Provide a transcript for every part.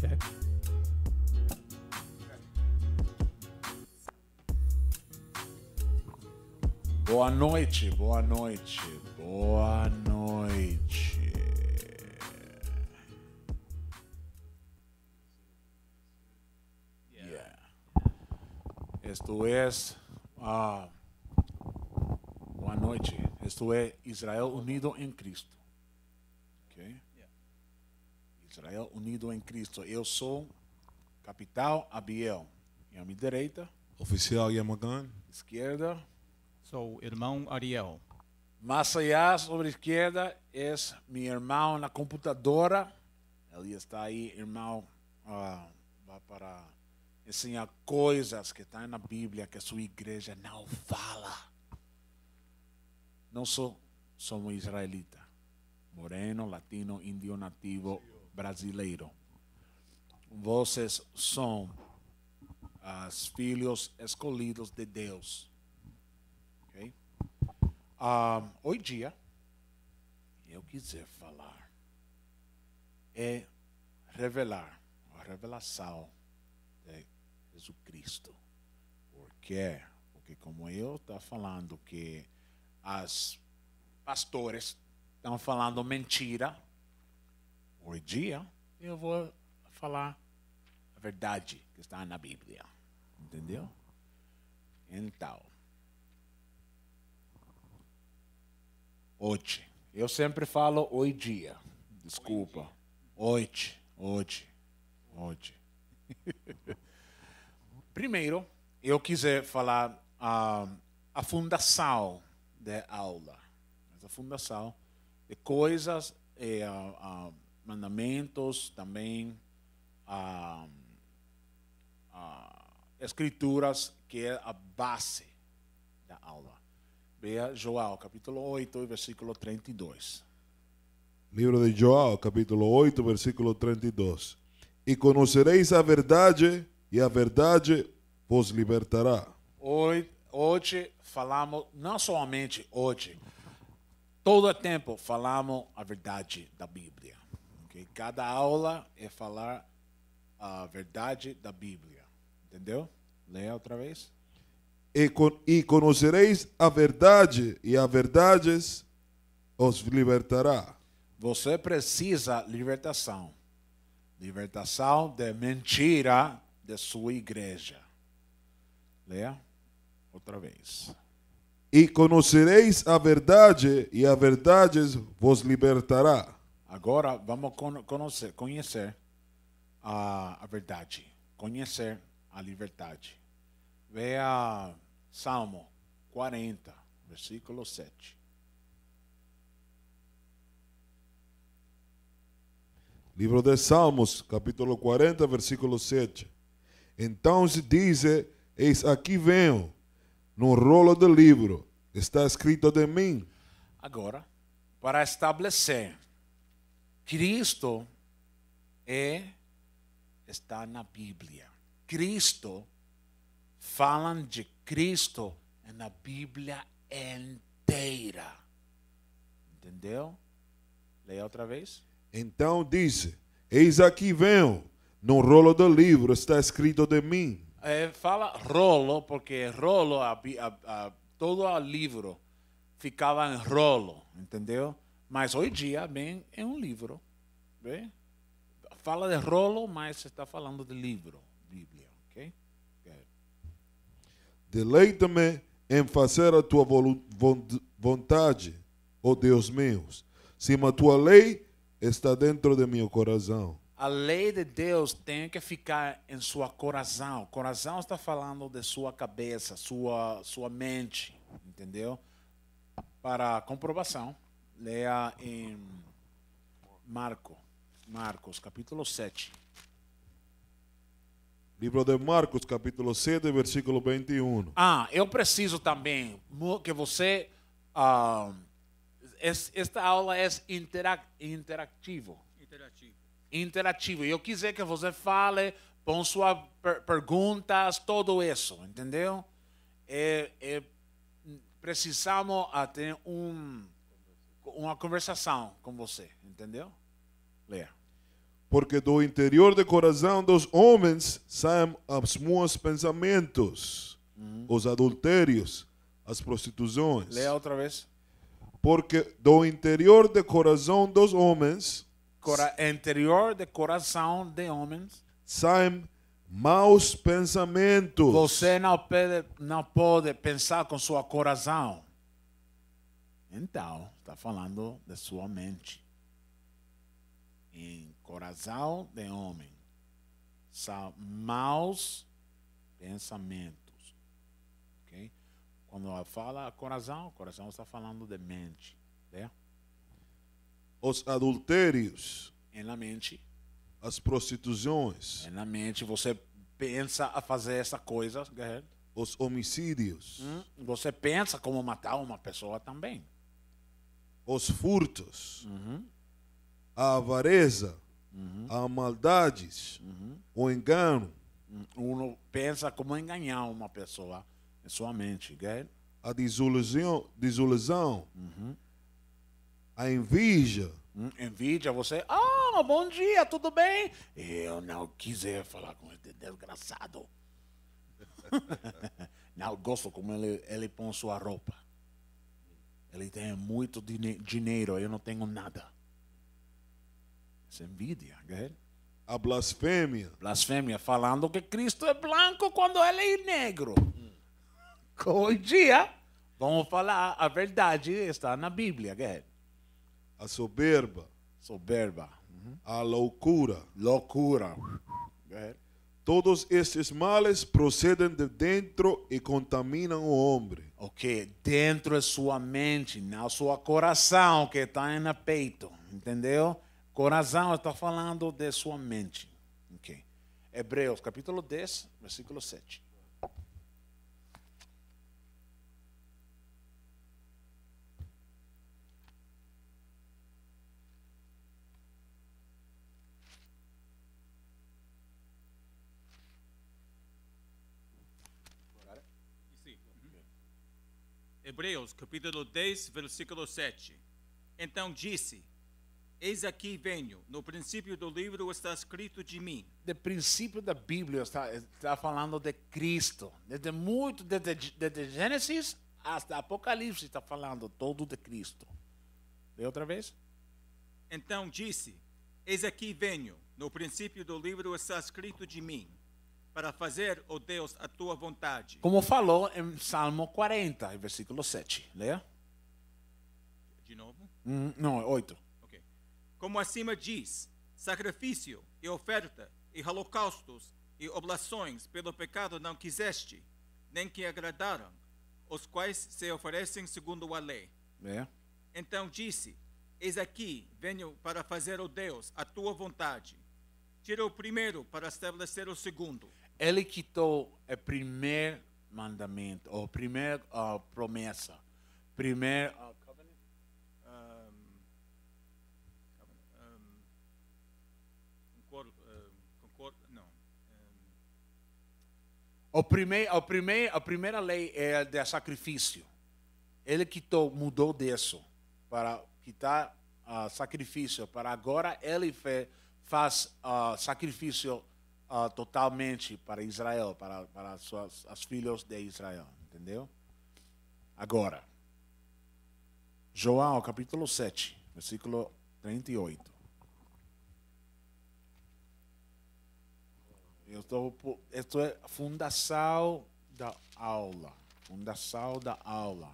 check. Boa noite, boa noite, boa noite. Yeah. Esto es. Uh, boa noite. Esto es Israel unido en Cristo. unido em Cristo. Eu sou capital Abiel. E a minha direita, oficial Yamagan. Esquerda, sou irmão Ariel. Mas sobre a esquerda é meu irmão na computadora. Ele está aí, irmão, uh, para ensinar coisas que estão tá na Bíblia que a sua igreja não fala. Não sou, somos israelita. Moreno, latino, índio, nativo, brasileiro. Vocês são os filhos escolhidos de Deus. Okay? Ah, hoje dia, eu quiser falar é revelar a revelação de Jesus Cristo. Por quê? É, porque como eu está falando que as pastores estão falando mentira Hoje eu vou falar a verdade que está na Bíblia. Entendeu? Então, hoje, eu sempre falo hoje dia. Desculpa. Hoje, hoje, hoje. Primeiro, eu quiser falar a, a fundação da aula. A fundação de coisas e é a, a mandamentos, também a, ah, a ah, escrituras, que é a base da alma. Veja João, capítulo 8, versículo 32. Livro de João, capítulo 8, versículo 32. E conhecereis a verdade, e a verdade vos libertará. Hoje, hoje falamos, não somente hoje, todo tempo falamos a verdade da Bíblia cada aula é falar a verdade da Bíblia. Entendeu? Leia outra vez. E, con e conhecereis a verdade, e a verdade os libertará. Você precisa libertação. Libertação de mentira de sua igreja. Leia outra vez. E conhecereis a verdade, e a verdade vos libertará. Agora vamos conhecer, conhecer a, a, verdade, conhecer a liberdade. Veja Salmo 40, versículo 7. Livro de Salmos, capítulo 40, versículo 7. Então se diz: Eis aqui venho, no rolo do livro, está escrito de mim. Agora, para estabelecer Cristo é está na Bíblia. Cristo falam de Cristo na Bíblia inteira. Entendeu? Leia outra vez. Então disse: Eis aqui venho. No rolo do livro está escrito de mim. É, fala rolo, porque rolo, a, a, a, todo o livro ficava em rolo, entendeu? Mas hoje dia, bem, é um livro. Bem? Fala de rolo, mas está falando de livro, Bíblia. Ok? okay. É. Deleita-me em fazer a tua vontade, ó oh Deus meu. Sim, a tua lei está dentro de meu coração. A lei de Deus tem que ficar em sua coração. Coração está falando de sua cabeça, sua sua mente, entendeu? Para comprovação. Leia em Marco, Marcos, capítulo 7. Livro de Marcos, capítulo 7, versículo 21. Ah, eu preciso também que você. Ah, esta aula é interac, interativo. Interativo. Interativo. Eu quiser que você fale, põe suas per perguntas, tudo isso, entendeu? É, é, precisamos ter um uma conversação com você, entendeu? Leia. Porque do interior do coração dos homens saem os maus pensamentos, uhum. os adultérios, as prostituições. Leia outra vez. Porque do interior do coração dos homens. Cora interior do coração de homens. Saem maus pensamentos. Você não pode, não pode pensar com seu coração mental, está falando de sua mente. Em coração de homem, são maus pensamentos. Okay? Quando ela fala coração, coração está falando de mente. Né? Os adultérios. Em na mente. As prostituições. Em na mente, você pensa a fazer essa coisa, né? Os homicídios. Hum? Você pensa como matar uma pessoa também os furtos, uhum. a avareza, uhum. a maldades, uhum. o engano. Uhum. Uno pensa como enganar uma pessoa em sua mente, okay? a desilusão, desilusão uhum. a inveja. Envidia hum, você, ah, bom dia, tudo bem? Eu não quiser falar com esse desgraçado. não gosto como ele, ele põe sua roupa. Ele tem muito dinheiro, eu não tenho nada. Isso é envidia, quer? A blasfêmia. Blasfêmia, falando que Cristo é branco quando ele é negro. Hoje em dia, vamos falar, a verdade está na Bíblia, quer? A soberba. Soberba. Uhum. A loucura. Loucura. Todos estes males procedem de dentro e contaminam o homem ok? Dentro da sua mente, não seu coração que está no peito, entendeu? Coração está falando de sua mente, ok? Hebreus capítulo 10, versículo 7. Hebreus, capítulo 10, versículo 7. Então disse: Eis aqui venho. No princípio do livro está escrito de mim. No princípio da Bíblia está, está falando de Cristo. Desde muito, desde, desde Gênesis até Apocalipse está falando todo de Cristo. De outra vez? Então disse: Eis aqui venho. No princípio do livro está escrito de mim para fazer, o oh Deus, a tua vontade. Como falou em Salmo 40, versículo 7. Leia. De novo? Hum, não, 8. É Como acima diz, sacrifício e oferta e holocaustos e oblações pelo pecado não quiseste, nem que agradaram, os quais se oferecem segundo a lei. É. Então disse, eis aqui, venho para fazer, o oh Deus, a tua vontade. Tira o primeiro para estabelecer o segundo ele quitou o primeiro mandamento, ou primeira uh, promessa, primeiro uh, covenant. concordo, não. O primeiro, o primeiro, a primeira lei é de sacrifício. Ele quitou, mudou disso para quitar uh, sacrifício. Para agora ele faz uh, sacrifício uh, totalmente para Israel, para, para suas, as filhos de Israel. Entendeu? Agora, João capítulo 7, versículo 38. Eu estou, isto é fundação da aula. Fundação da aula.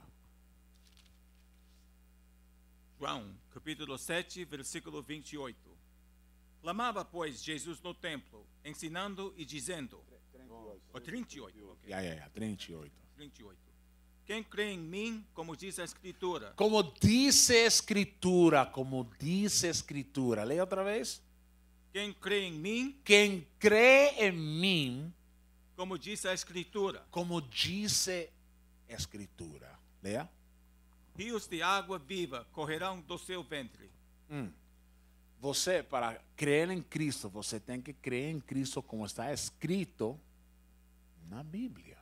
João, capítulo 7, versículo 28. Clamava, pois, Jesus no templo, ensinando e dizendo. 38. 38, okay. yeah, yeah, 38. 38. Quem crê em mim, como diz a Escritura. Como diz a Escritura, como diz a Escritura. Leia outra vez. Quem crê em mim. Quem crê em mim. Como diz a Escritura. Como diz a Escritura. Leia. Rios de água viva correrão do seu ventre. Hum. Você, para crer em Cristo, você tem que crer em Cristo como está escrito na Bíblia.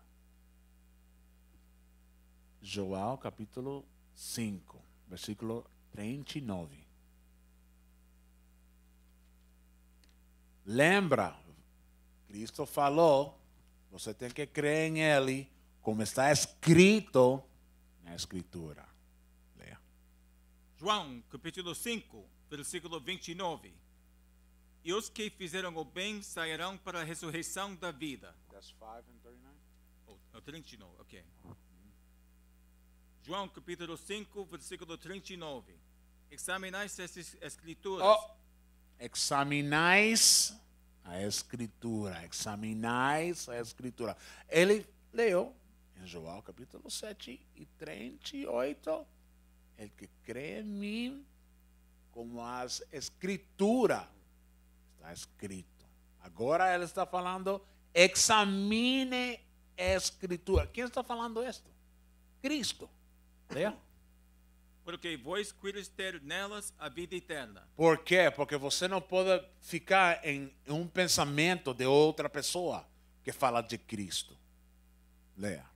João capítulo 5, versículo 39. Lembra, Cristo falou, você tem que crer em Ele, como está escrito na Escritura. Leia. João capítulo 5, versículo 29. E os que fizeram o bem sairão para a ressurreição da vida. That's 5 and 39. Oh, 39, é ok. João capítulo 5, versículo 39. Examinais as escrituras. Oh, examinais a escritura, examinais a escritura. Ele leu em João capítulo 7 e 38, ele que crê em mim, como as escrituras. Está escrito. Agora ela está falando, examine a escritura. Quem está falando isto? Cristo. Leia. Porque vós queres ter nelas a vida eterna. Por quê? Porque você não pode ficar em um pensamento de outra pessoa que fala de Cristo. Leia.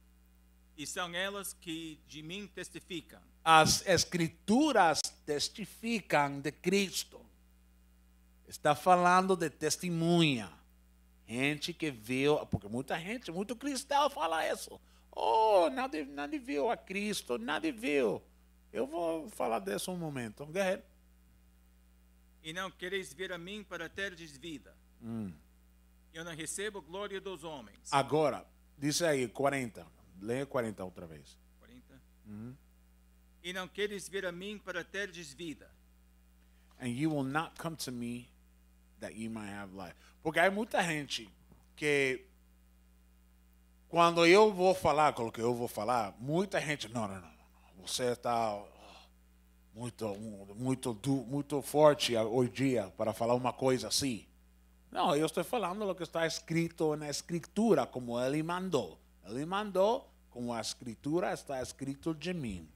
E são elas que de mim testificam as escrituras testificam de Cristo. Está falando de testemunha. Gente que viu, porque muita gente, muito cristão fala isso. Oh, nada, nada viu a Cristo, nada viu. Eu vou falar disso um momento. Guerreiro. E não quereis vir a mim para ter vida. Hum. Eu não recebo glória dos homens. Agora, diz aí, 40. Leia 40 outra vez. 40. Hum. E não queres vir a mim para teres vida. And you will not come to me that you might have life. Porque há muita gente que quando eu vou falar com o que eu vou falar, muita gente não, não, não, não você está oh, muito muito muito forte hoje dia para falar uma coisa assim. Não, eu estou falando o que está escrito na escritura, como ele mandou. Ele mandou, como a escritura está escrito de mim.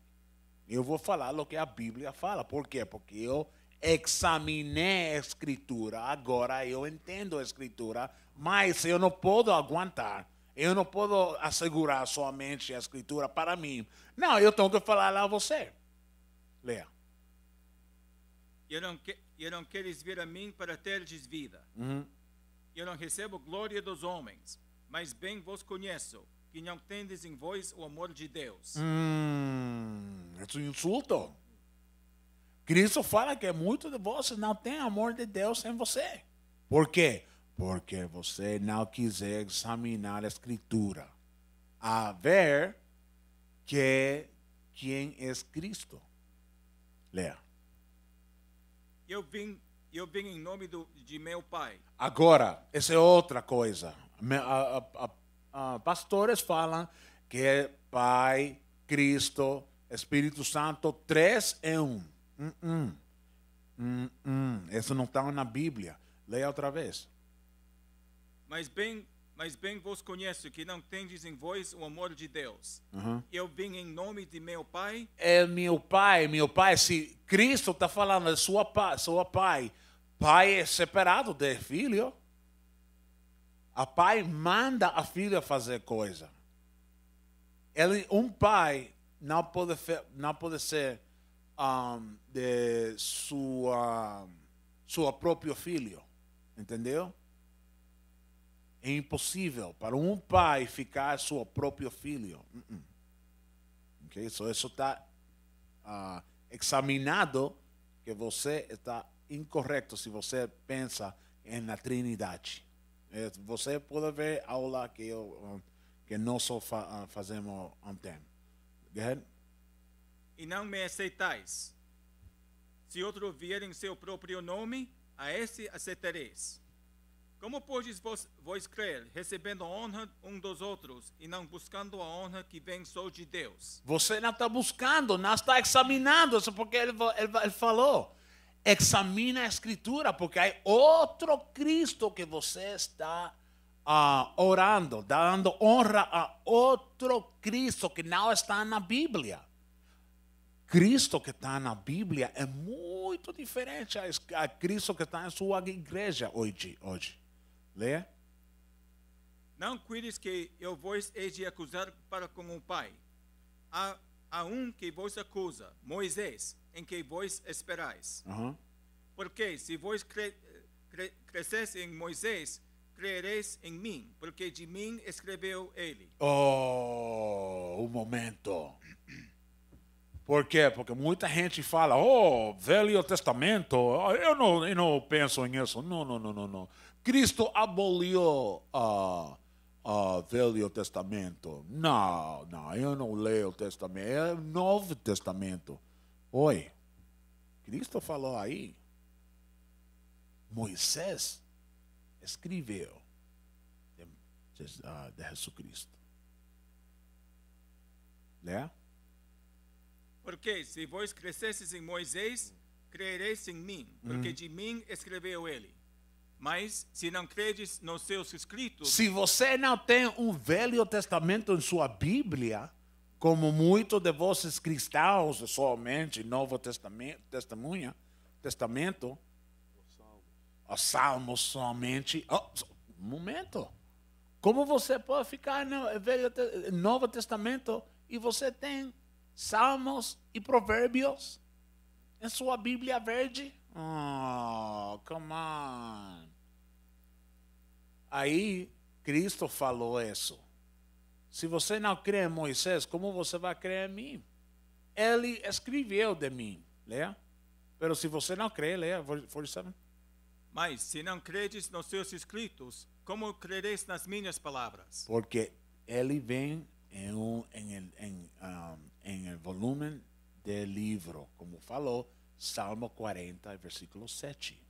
Eu vou falar o que a Bíblia fala. Por quê? Porque eu examinei a Escritura, agora eu entendo a Escritura, mas eu não posso aguentar. Eu não posso assegurar somente a Escritura para mim. Não, eu tenho que falar a você. Leia. Eu não, que, eu não queres vir a mim para teres vida. Uhum. Eu não recebo glória dos homens, mas bem vos conheço que não tendes em vós o amor de Deus. Hum, isso é um insulto. Cristo fala que muito de vocês não tem amor de Deus em você. Por quê? Porque você não quiser examinar a Escritura a ver que quem é Cristo. Leia. Eu vim, eu vim em nome do, de meu Pai. Agora, essa é outra coisa. A, a, a uh, pastores falam que é Pai, Cristo, Espírito Santo, três é um. Hum, hum. Hum, Isso não está na Bíblia. Leia outra vez. Mas bem, mas bem vos conheço que não tendes em vós o amor de Deus. Uhum. Eu vim em nome de meu Pai. É meu Pai, meu Pai. Se Cristo está falando de é sua, sua Pai, Pai é separado de filho. A pai manda a filha fazer coisa. Ele, um pai não pode, não pode ser um, de sua, sua próprio filho, entendeu? É impossível para um pai ficar seu próprio filho. Uh -uh. Okay? So isso está uh, ah, examinado que você está incorreto se você pensa na Trindade. Eh, você pode ver aula que eu que nós só fa ah, fazemos go ahead E não me aceitais. Se outro vier em seu próprio nome, a esse aceitareis. Como podes vos vos crer, recebendo a honra um dos outros e não buscando a honra que vem só de Deus? Você não está buscando, não está examinando, é porque ele, ele, ele falou examina a escritura, porque há outro Cristo que você está uh, orando, dando honra a outro Cristo que não está na Bíblia. Cristo que está na Bíblia é muito diferente a Cristo que está em sua igreja hoje. hoje. Leia. Não cuides que eu vos hei de acusar para com o Pai. Há, há um que vos acusa, Moisés, em que vós esperais. Porque se vós cre, cre em Moisés, creereis em mim, porque de mim escreveu ele. Oh, um momento. Por quê? Porque muita gente fala, oh, Velho Testamento, eu não, eu não penso nisso. Não, não, não, não, não. Cristo aboliu o uh, uh, Velho Testamento. Não, não, eu não leio o Testamento. É o Novo Testamento. Oi, Cristo falou aí, Moisés escreveu de, de ah, Jesus Cristo. Né? Porque se vós crescesses em Moisés, crereis em mim, porque uhum. de mim escreveu ele. Mas se não credes nos seus escritos. Se você não tem um Velho Testamento em sua Bíblia, como muitos de vocês cristãos somente, Novo Testamento, testemunha, Testamento, os Salmos somente. Oh, momento. Como você pode ficar no Velho, Novo Testamento e você tem Salmos e Provérbios em sua Bíblia verde? Oh, come on. Aí Cristo falou isso. Se você não crê em Moisés, como você vai crer em mim? Ele escreveu de mim, leia. Mas se você não crê, leia 47. Mas se não credes nos seus escritos, como crereis nas minhas palavras? Porque ele vem em, um, em, em, um, em volume de livro, como falou, Salmo 40, versículo 7.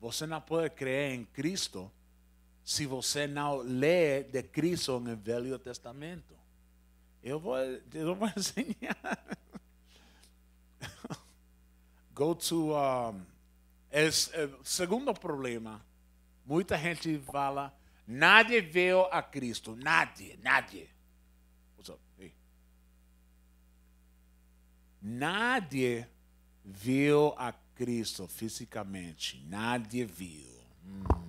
Você não pode crer em Cristo se você não lê de Cristo no Velho Testamento. Eu vou, eu vou ensinar. Go to. Um, é, é, segundo problema. Muita gente fala: nadie veio a Cristo. Nadie, nadie. Nadie viu a Cristo fisicamente. Nadie viu. Hum. Mm.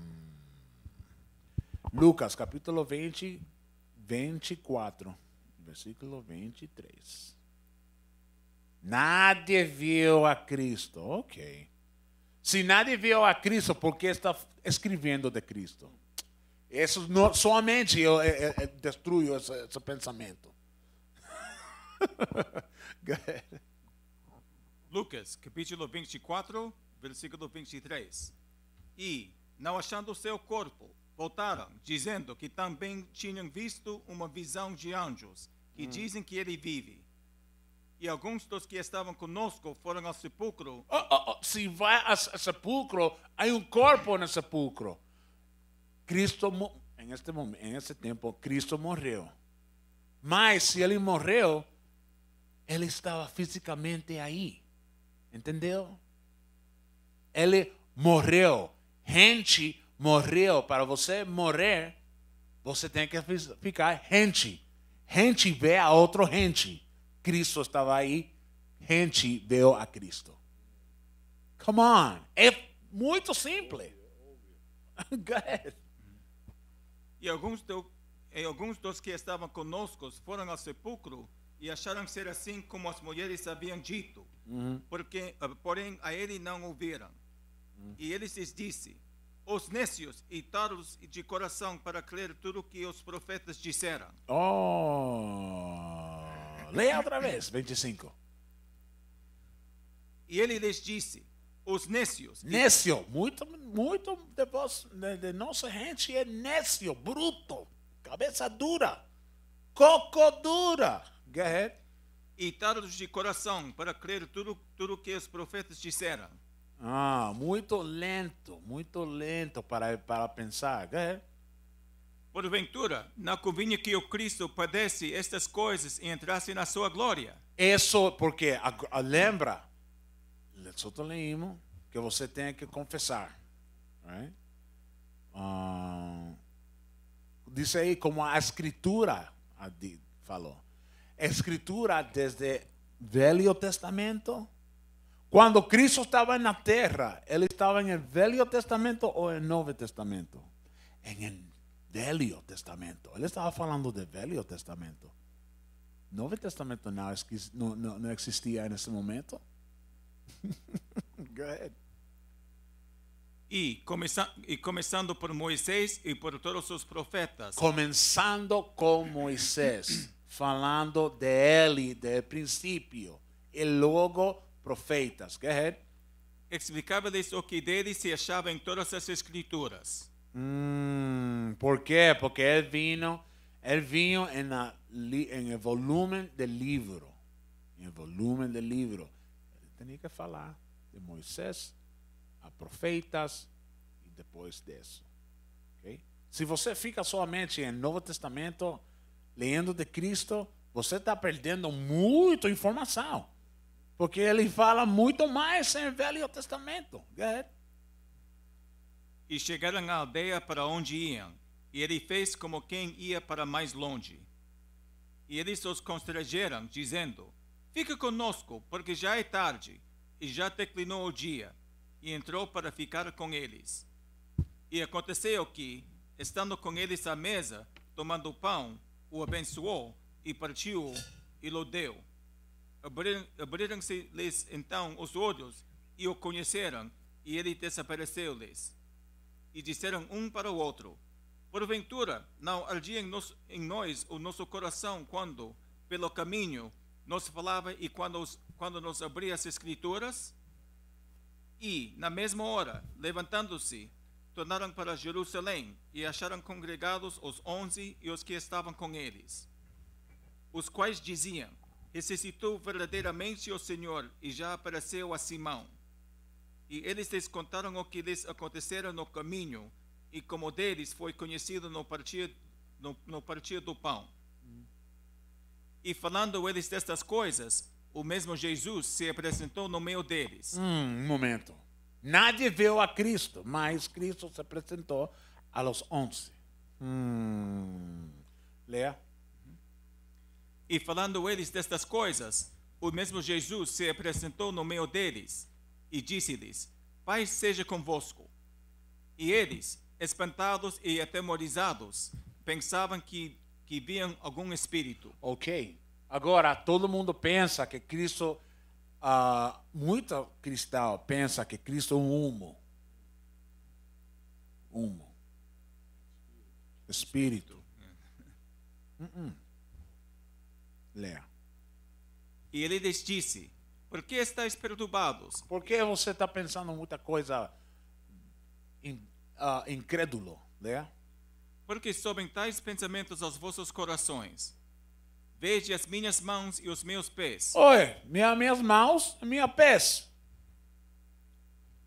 Lucas, capítulo 20, 24, versículo 23. Nadie viu a Cristo. Ok. Se nadie viu a Cristo, por que está escrevendo de Cristo? Isso não, somente eu, eu, eh, eu eh, eh, destruo esse, esse pensamento. Lucas, capítulo 24, versículo 23. E, não achando o seu corpo, voltaram, dizendo que também tinham visto uma visão de anjos, que hum. dizem que ele vive. E alguns dos que estavam conosco foram ao sepulcro. Oh, oh, oh. Se vai ao sepulcro, há um corpo no sepulcro. Cristo, em este momento, em este tempo, Cristo morreu. Mas se ele morreu, ele estava fisicamente aí. Entendeu? Ele morreu. Gente morreu para você morrer, você tem que ficar gente gente vê a outro gente Cristo estava aí, gente veio a Cristo. Come on. É muito simples. E alguns, do, e alguns dos que estavam conosco foram ao sepulcro e acharam ser assim como as mulheres haviam dito, uhum. porque, ah, porém a ele não ouviram. Uhum. E ele lhes disse: os necios e tardos de coração para crer tudo que os profetas disseram. Oh! Leia outra vez, 25. E ele lhes disse: os necios. Necio, muito, muito de nossa gente é necio, bruto, cabeça dura, coco dura. E tardos de coração para crer tudo, tudo que os profetas disseram. Ah, muito lento, muito lento para, para pensar. É. Porventura, não convinha que o Cristo padece estas coisas e entrasse na sua glória. Isso porque, a, a, lembra, sublinhamos que você tem que confessar. Right? Ah, diz aí como a Escritura falou. A escritura, desde Velho Testamento Cuando Cristo estaba en la tierra, Él estaba en el Velio Testamento o en el Nuevo Testamento? En el Velio Testamento. Él estaba hablando del Velio Testamento. Nuevo Testamento no, no, existía en ese momento. Go Y, comenzando por Moisés y por todos sus profetas. Comenzando con Moisés, hablando de él y del principio, y luego profetas. Go ahead. Explicava-lhes o que dele se achava em todas as escrituras. Hum, por quê? Porque ele vinha, ele vinha em, a, em volume do livro. Em volume do livro. Ele tinha que falar de Moisés, a profetas e depois disso. Okay? Se você fica somente em Novo Testamento, lendo de Cristo, você está perdendo muita informação. Porque ele fala muito mais em Velho Testamento. É. E chegaram à aldeia para onde iam, e ele fez como quem ia para mais longe. E eles os constrangeram, dizendo: Fica conosco, porque já é tarde, e já declinou o dia. E entrou para ficar com eles. E aconteceu que, estando com eles à mesa, tomando pão, o abençoou, e partiu, e lo deu Abriram-se-lhes então os olhos e o conheceram, e ele desapareceu-lhes. E disseram um para o outro: Porventura, não ardia em, nos, em nós o nosso coração quando, pelo caminho, nos falava e quando, os, quando nos abria as Escrituras? E, na mesma hora, levantando-se, tornaram para Jerusalém e acharam congregados os onze e os que estavam com eles, os quais diziam: ressuscitou verdadeiramente o Senhor e já apareceu a Simão. E eles lhes contaram o que lhes acontecera no caminho e como deles foi conhecido no partir, no, no partir do pão. Hum. E falando eles destas coisas, o mesmo Jesus se apresentou no meio deles. Hum, um momento. Nadie viu a Cristo, mas Cristo se apresentou aos onze. Hum. Leia. E falando eles destas coisas, o mesmo Jesus se apresentou no meio deles e disse-lhes: Paz seja convosco. E eles, espantados e atemorizados, pensavam que, que viam algum espírito. Ok. Agora, todo mundo pensa que Cristo, uh, muito cristão pensa que Cristo é um humo. Humo. Espírito. Uh -uh. Lea. E ele lhes disse: Por que estáis perturbados? Por que você está pensando muita coisa in, uh, incrédulo? Lea. Né? Porque sobem tais pensamentos aos vossos corações. Veja as minhas mãos e os meus pés. Oi, minha, minhas mãos e meus pés.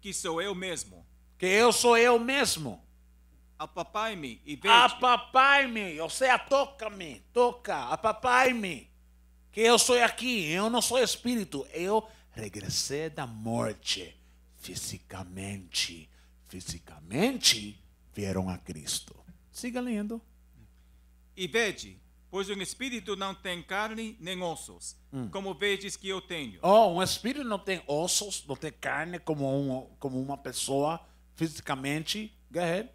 Que sou eu mesmo. Que eu sou eu mesmo. Apapai-me e veja. Apapai-me, ou seja, toca-me, toca, apapai-me que eu sou aqui, eu não sou espírito, eu regressei da morte fisicamente. Fisicamente vieram a Cristo. Siga lendo. E vede, pois um espírito não tem carne nem ossos, hum. como vedes que eu tenho. Oh, um espírito não tem ossos, não tem carne como, um, como uma pessoa fisicamente. Go ahead.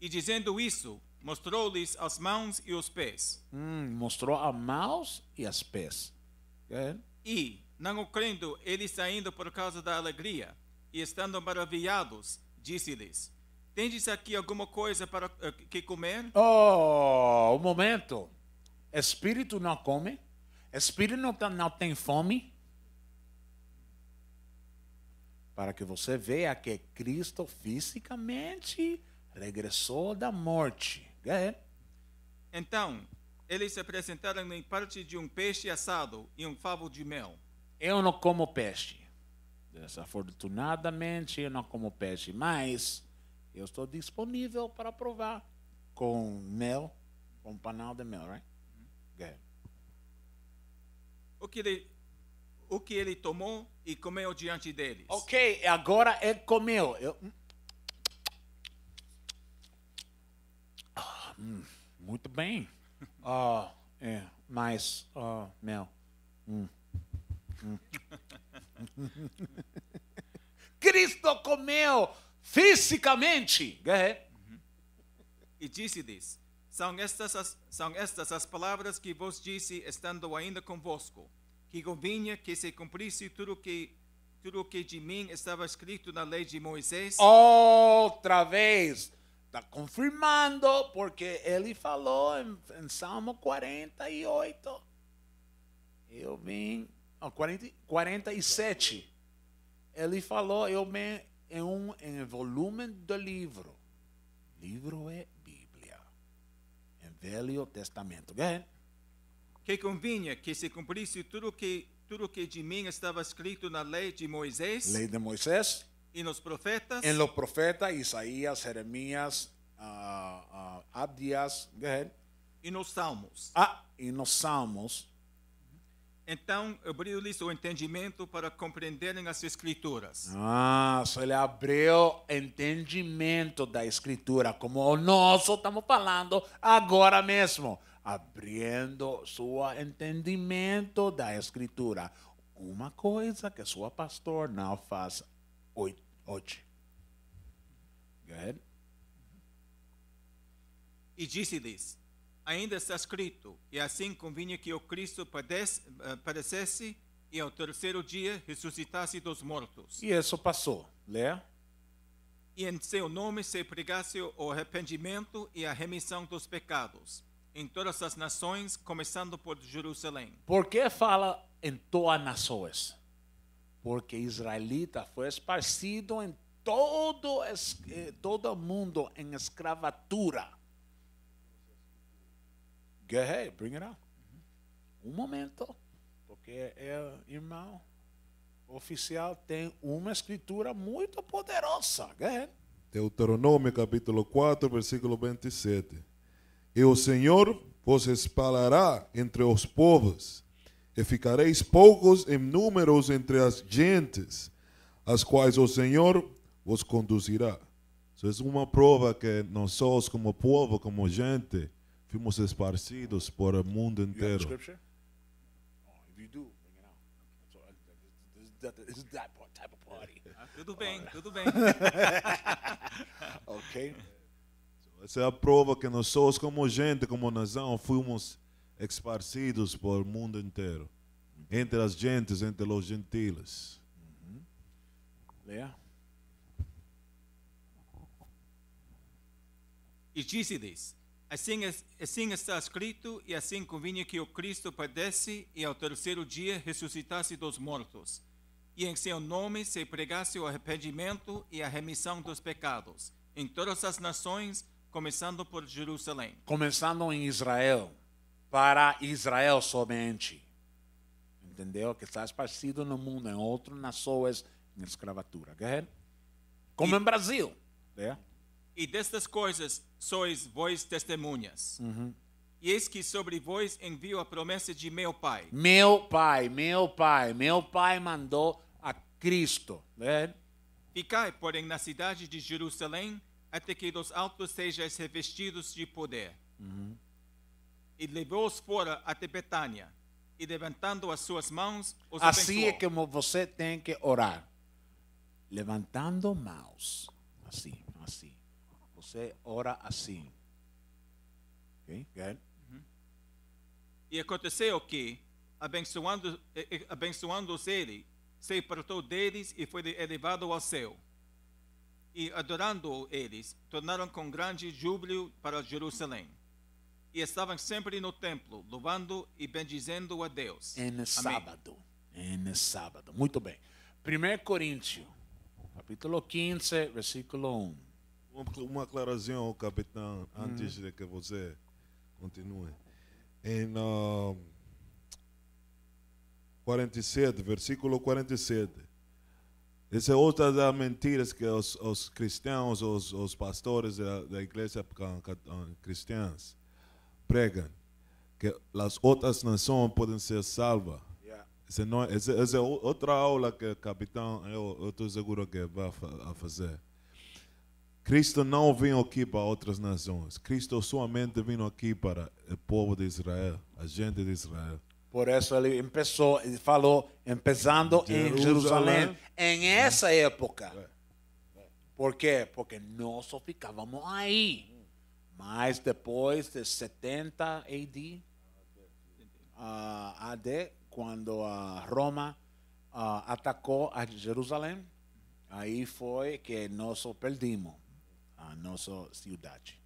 E dizendo isso, Mostrou-lhes as mãos e os pés. Hum, mostrou as mãos e os pés. E, não o crendo, eles saindo por causa da alegria, e estando maravilhados, disse-lhes: Tendes aqui alguma coisa para eh, que comer? Oh, um momento. Espírito não come? Espírito não, tá, não tem fome? Para que você veja que Cristo fisicamente regressou da morte Go é. ahead. Então, eles se apresentaram em parte de um peixe assado e um favo de mel. Eu não como peixe. Desafortunadamente, eu não como peixe, mas eu estou disponível para provar com mel, com panal de mel, right? Go uhum. ahead. É. O que ele o que ele tomou e comeu diante deles. Ok, agora ele comeu. Eu, hum, Hum, muito bem. Oh, é, mas oh, mel. Hum, hum. Cristo comeu fisicamente. Uhum. E disse diz, são estas, as, são estas as palavras que vos disse estando ainda convosco, que convinha que se cumprisse tudo que tudo que de mim estava escrito na lei de Moisés. Outra vez está confirmando, porque ele falou em, em Salmo 48. Eu vim. Oh, 40, 47. Ele falou, eu me, em um em volume do livro. Livro é Bíblia. Em é Velho Testamento. Okay? Que convinha que se cumprisse tudo que tudo que de mim estava escrito na lei de Moisés. Lei de Moisés Y los profetas. En los profetas, Isaías, Jeremías, uh, uh, go ahead. E nos salmos. Ah, e nos salmos. Então, abriu-lhes o entendimento para compreenderem as escrituras. Ah, só ele abriu entendimento da escritura, como nosso estamos falando agora mesmo. Abrindo seu entendimento da escritura. Uma coisa que sua pastor não faz hoje, Go ahead. E disse-lhes: Ainda está escrito, e assim convinha que o Cristo padece, eh, padecesse e ao terceiro dia ressuscitasse dos mortos. E isso passou. Leia. E em seu nome se pregasse o arrependimento e a remissão dos pecados em todas as nações, começando por Jerusalém. Por que fala em todas as nações? porque israelita foi esparcido em todo eh, todo mundo em escravatura. Guerreiro, bring it out. Um momento, porque é irmão oficial tem uma escritura muito poderosa. Guerreiro. Deuteronômio capítulo 4, versículo 27. E o Senhor vos espalhará entre os povos e ficareis poucos em números entre as gentes, as quais o Senhor vos conduzirá. Isso é uma prova que nós, como povo, como gente, fomos esparcidos por o mundo inteiro. Oh, tudo bem, tudo bem. ok? Essa é a prova que nós, como gente, como nação, fomos esparcidos por mundo inteiro, entre as gentes, entre os gentiles. Uhum. Leia. E disse lhes assim, assim está escrito, e assim convinha que o Cristo padece e ao terceiro dia ressuscitasse dos mortos, e em seu nome se pregasse o arrependimento e a remissão dos pecados, em todas as nações, começando por Jerusalém. Começando em Israel para Israel somente. Entendeu? Que está esparcido no mundo, em outras nações, em escravatura. Como e, em Brasil. É? E destas coisas sois vós testemunhas. Uhum. E eis que sobre vós envio a promessa de meu Pai. Meu Pai, meu Pai, meu Pai mandou a Cristo. Né? Ficai, porém, na cidade de Jerusalém, até que dos altos sejais revestidos de poder. Uhum e levou-os fora até Betânia. E levantando as suas mãos, os Assim é abençoou. é como você tem que orar. Levantando mãos. Assim, assim. Você ora assim. Ok? Good. E aconteceu que, abençoando, abençoando-os ele, se apartou deles e foi elevado ao céu. E adorando eles, tornaram com grande júbilo para Jerusalém. E estavam sempre no templo, louvando e bendizendo a Deus. Em sábado. Em sábado. Muito bem. 1 Coríntios, capítulo 15, versículo 1. Uma aclaração, capitão, antes hum. de que você continue. Em uh, ah, 47, versículo 47. Essa é outra das mentiras que os, os cristãos, os, os pastores da, da igreja ah, cristãs pregam que as outras nações podem ser salvas. Essa, é outra aula que o capitão, eu estou seguro que vai a fazer. Cristo não veio aqui para outras nações. Cristo somente veio aqui para o povo de Israel, a gente de Israel. Por isso ele começou, ele falou, começando em Jerusalém, em essa época. É. Por quê? Porque nós ficávamos aí. Mas depois de 70 AD, uh, AD quando a Roma uh, atacou a Jerusalém, aí foi que nós perdemos a nossa cidade.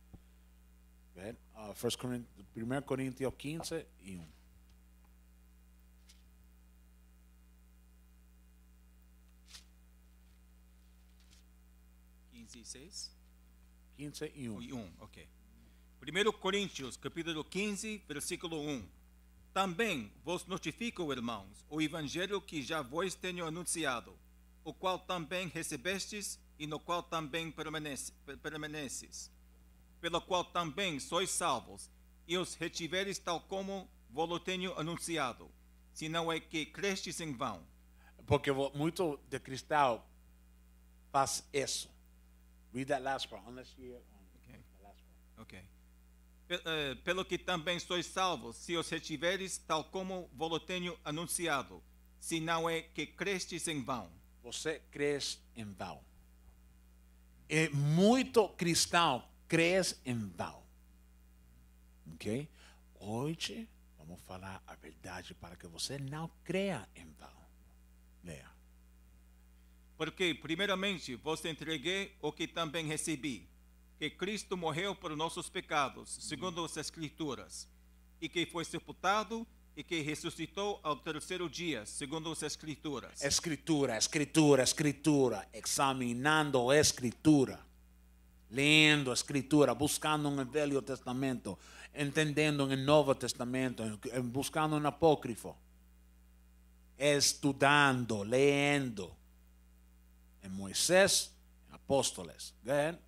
Uh, ah, 1 Coríntios, Coríntios 15 e 1. Quinze e seis? Quinze e um. E um, ok. 1 Coríntios, capítulo 15, versículo 1. Também vos notifico, irmãos, o evangelho que já vos tenho anunciado, o qual também recebestes e no qual também permanece, permaneces, pelo qual também sois salvos, e os retiveres tal como vos tenho anunciado, senão é que crestes em vão. Porque muito de cristal faz isso. Read that last part, unless you... Okay. Okay. Eh, pelo que também sois salvos, se os retiveres, tal como vos tenho anunciado, se não é que crestes em vão. Você cresce em vão. É muito cristão cresce em vão. Ok? Hoje vamos falar a verdade para que você não creia em vão. Leia. Porque, primeiramente, vos entreguei o que também recebi que Cristo morreu por nossos pecados, segundo as Escrituras, e que foi sepultado e que ressuscitou ao terceiro dia, segundo as Escrituras. Escritura, escritura, escritura, examinando a escritura, lendo a escritura, buscando no Velho Testamento, entendendo no Novo Testamento, buscando no Apócrifo, estudando, lendo. Em Moisés, em Apóstoles. Go né?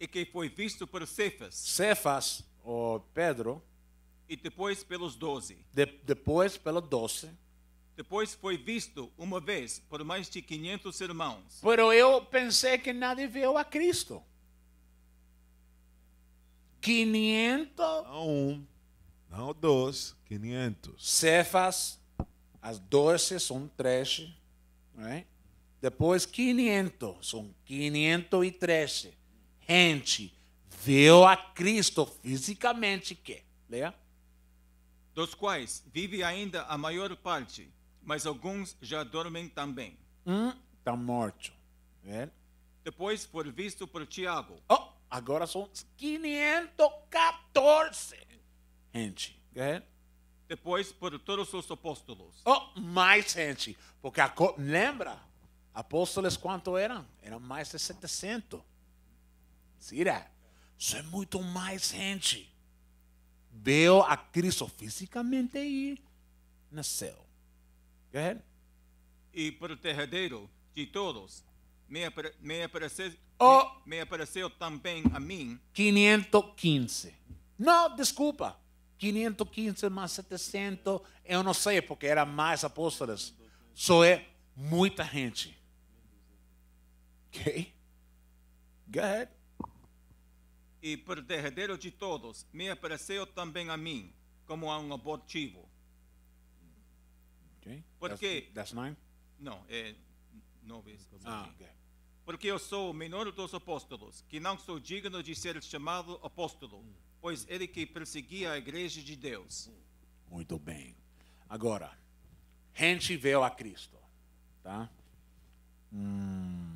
e que foi visto por Cefas. Cefas, ou Pedro. E depois pelos doze. De, depois pelos doze. Depois foi visto uma vez por mais de 500 irmãos. Pero eu pensei que nada viu a Cristo. 500. Não um, não dois, 500. Cefas, as doze são 13. Right? É? Depois 500, são 513 gente viu a Cristo fisicamente que, leia. É, né? Dos quais vive ainda a maior parte, mas alguns já dormem também. Hum, tá morto. É. Depois foi visto por Tiago. Oh, agora são 514. Gente, é. Depois por todos os apóstolos. Oh, mais gente, porque a, lembra, apóstolos quanto eram? Eram mais de 700. Será? sou é muito mais gente. Veio a Cristo fisicamente e nasceu. Go ahead. E protegedeiro de todos, me, apare, me, apareceu, oh, me, me apareceu também a mim. 515. Não, desculpa. 515 mais 700, eu não sei, porque era mais apóstolos. Só é muita gente. Ok? Go ahead e por derredeiro de todos, me apareceu também a mim, como a um abortivo. Okay. Porque. That's, that's nine? Não, é nove. Ah, okay. Porque eu sou o menor dos apóstolos, que não sou digno de ser chamado apóstolo, pois ele que perseguia a igreja de Deus. Muito bem. Agora, gente veio a Cristo. Tá? Hum.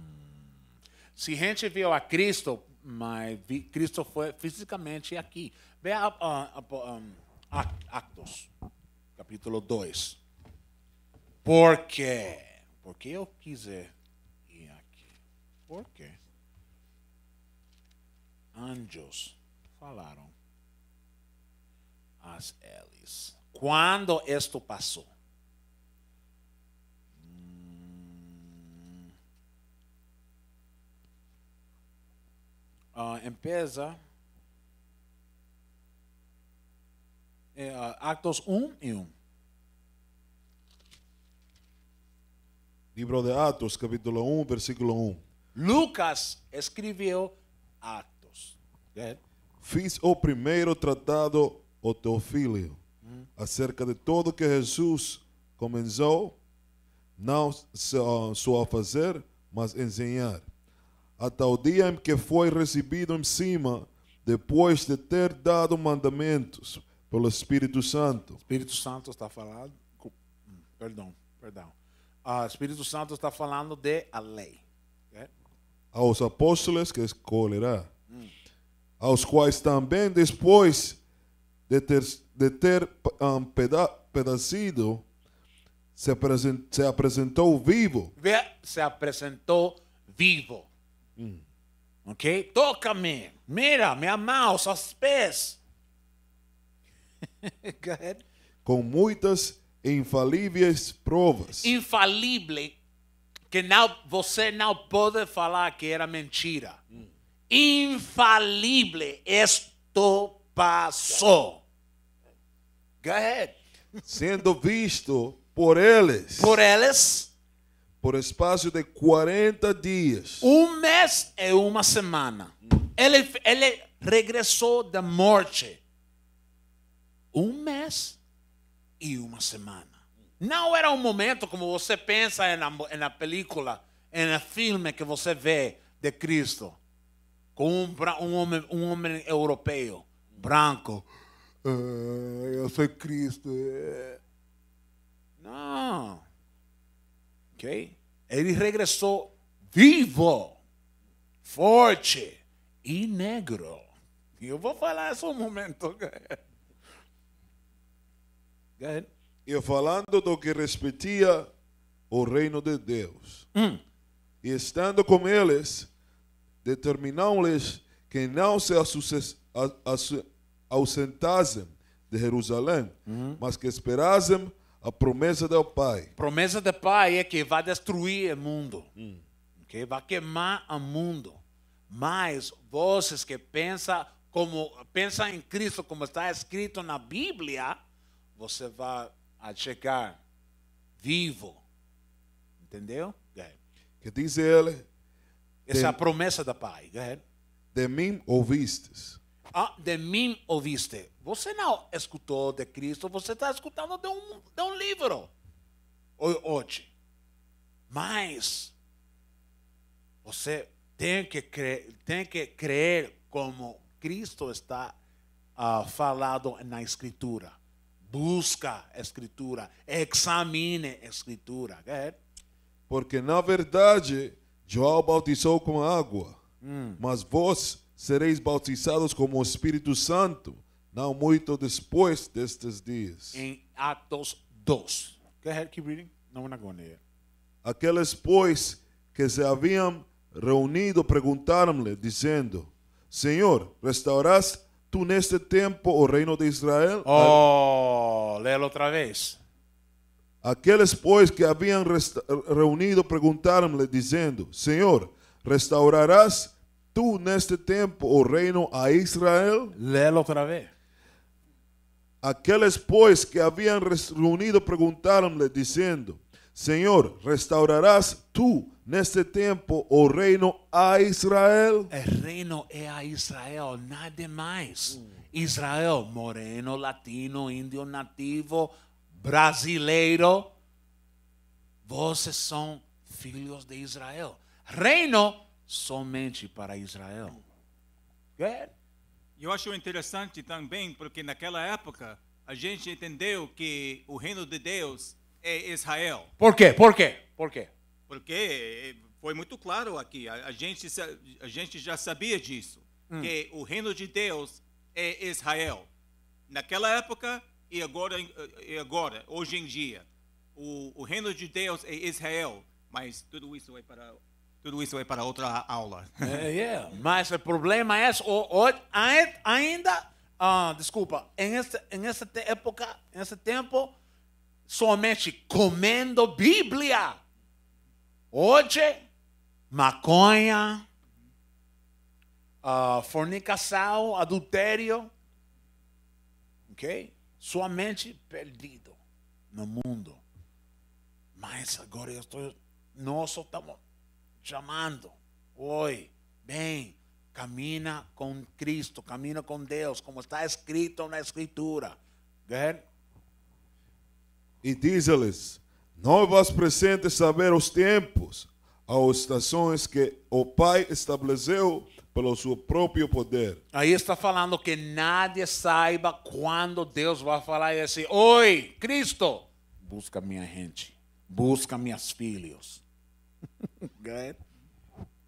Se gente veio a Cristo, mas Cristo foi fisicamente aqui. Veja Atos, capítulo 2. Por quê? Porque eu quis ir aqui. Por quê? Anjos falaram às eles. Quando isto passou? uh, empresa. É, uh, Atos 1 e 1. Libro de Atos, capítulo 1, versículo 1. Lucas escreveu Atos. Okay? Fiz o primeiro tratado, o Teofílio, hum. acerca de tudo que Jesus começou, não só a fazer, mas enseñar até o dia em que foi recebido em cima, depois de ter dado mandamentos pelo Espírito Santo. Espírito Santo está falando, perdão, perdão. O ah, Espírito Santo está falando de a lei. Né? Aos apóstolos que escolherá, hum. aos quais também depois de ter, de ter um, ah, peda, pedacido, se, se apresentou vivo. Se apresentou vivo. Hum. Ok? Toca-me. Mira, minha mão, seus pés. Go ahead. Com muitas infalíveis provas. Infalível que não, você não pode falar que era mentira. Mm. Hum. Infalível isto passou. Go ahead. Sendo visto por eles. Por eles por espaço de 40 dias. Um mês e uma semana. Ele, ele regressou da morte. Um mês e uma semana. Não era um momento como você pensa na, na película, na filme que você vê de Cristo, com um, um, homem, um homem europeu, branco. Ah, eu sou Cristo. É. Não ok? Ele regressou vivo, forte e negro. E eu vou falar isso um momento. E falando do que respeitia o reino de Deus. Hum. E estando com eles, determinou-lhes que não se ausentassem de Jerusalém, hum. mas que esperassem a promessa do Pai. A promessa do Pai é que vai destruir o mundo, hum. que vai queimar o mundo. Mas vocês que pensam como pensa em Cristo como está escrito na Bíblia, você vai chegar vivo, entendeu? É. Que diz ele. Essa é a promessa do Pai. É. De mim ouvistes. Ah, de mim ouviste. Você não escutou de Cristo, você está escutando de um, de um livro hoje. Mas você tem que crer, tem que crer como Cristo está ah, falado na Escritura. Busca a Escritura, examine a Escritura. É? Porque, na verdade, João bautizou com água, hum. mas vós sereis bautizados como o Espírito Santo, não muito depois destes dias. Em Atos 2. Go ahead, keep reading. No, we're not going there. Aqueles, pois, que se haviam reunido perguntaram-lhe, dizendo: Senhor, restaurarás tu neste tempo o oh reino de Israel? Oh, léelo outra vez. Aqueles, pois, que haviam reunido perguntaram-lhe, dizendo: Senhor, restaurarás tú en este tiempo, o oh reino a Israel. Léelo otra vez. Aquellos pues, que habían reunido preguntaronle, diciendo, Señor, ¿restaurarás tú, en este tiempo, o oh reino a Israel? El reino es a Israel, nada más. Israel, moreno, latino, indio, nativo, brasileiro, vocês son hijos de Israel. Reino somente para Israel. Good. Eu acho interessante também porque naquela época a gente entendeu que o reino de Deus é Israel. Por quê? Por quê? Por quê? Porque eh, foi muito claro aqui. A, a gente a gente já sabia disso hum. que o reino de Deus é Israel. Naquela época e agora e eh, eh, agora hoje em dia o, o reino de Deus é Israel, mas tudo isso é para tudo isso é para outra aula. Eh, yeah. Mas o problema é, o, o, ainda, ah, desculpa, em essa, em essa época, nesse tempo, somente comendo Bíblia. Hoje, maconha, uh, fornicação, adultério. Ok? Somente perdido no mundo. Mas agora eu estou. Nós estamos chamando. Oi, vem, camina com Cristo, camina com Deus, como está escrito na Escritura. Good? E diz-lhes: Não vos presentes saber os tempos, as estações que o Pai estabeleceu pelo seu próprio poder. Aí está falando que nadie saiba quando Deus vai falar e dizer: Oi, Cristo, busca minha gente, busca meus filhos.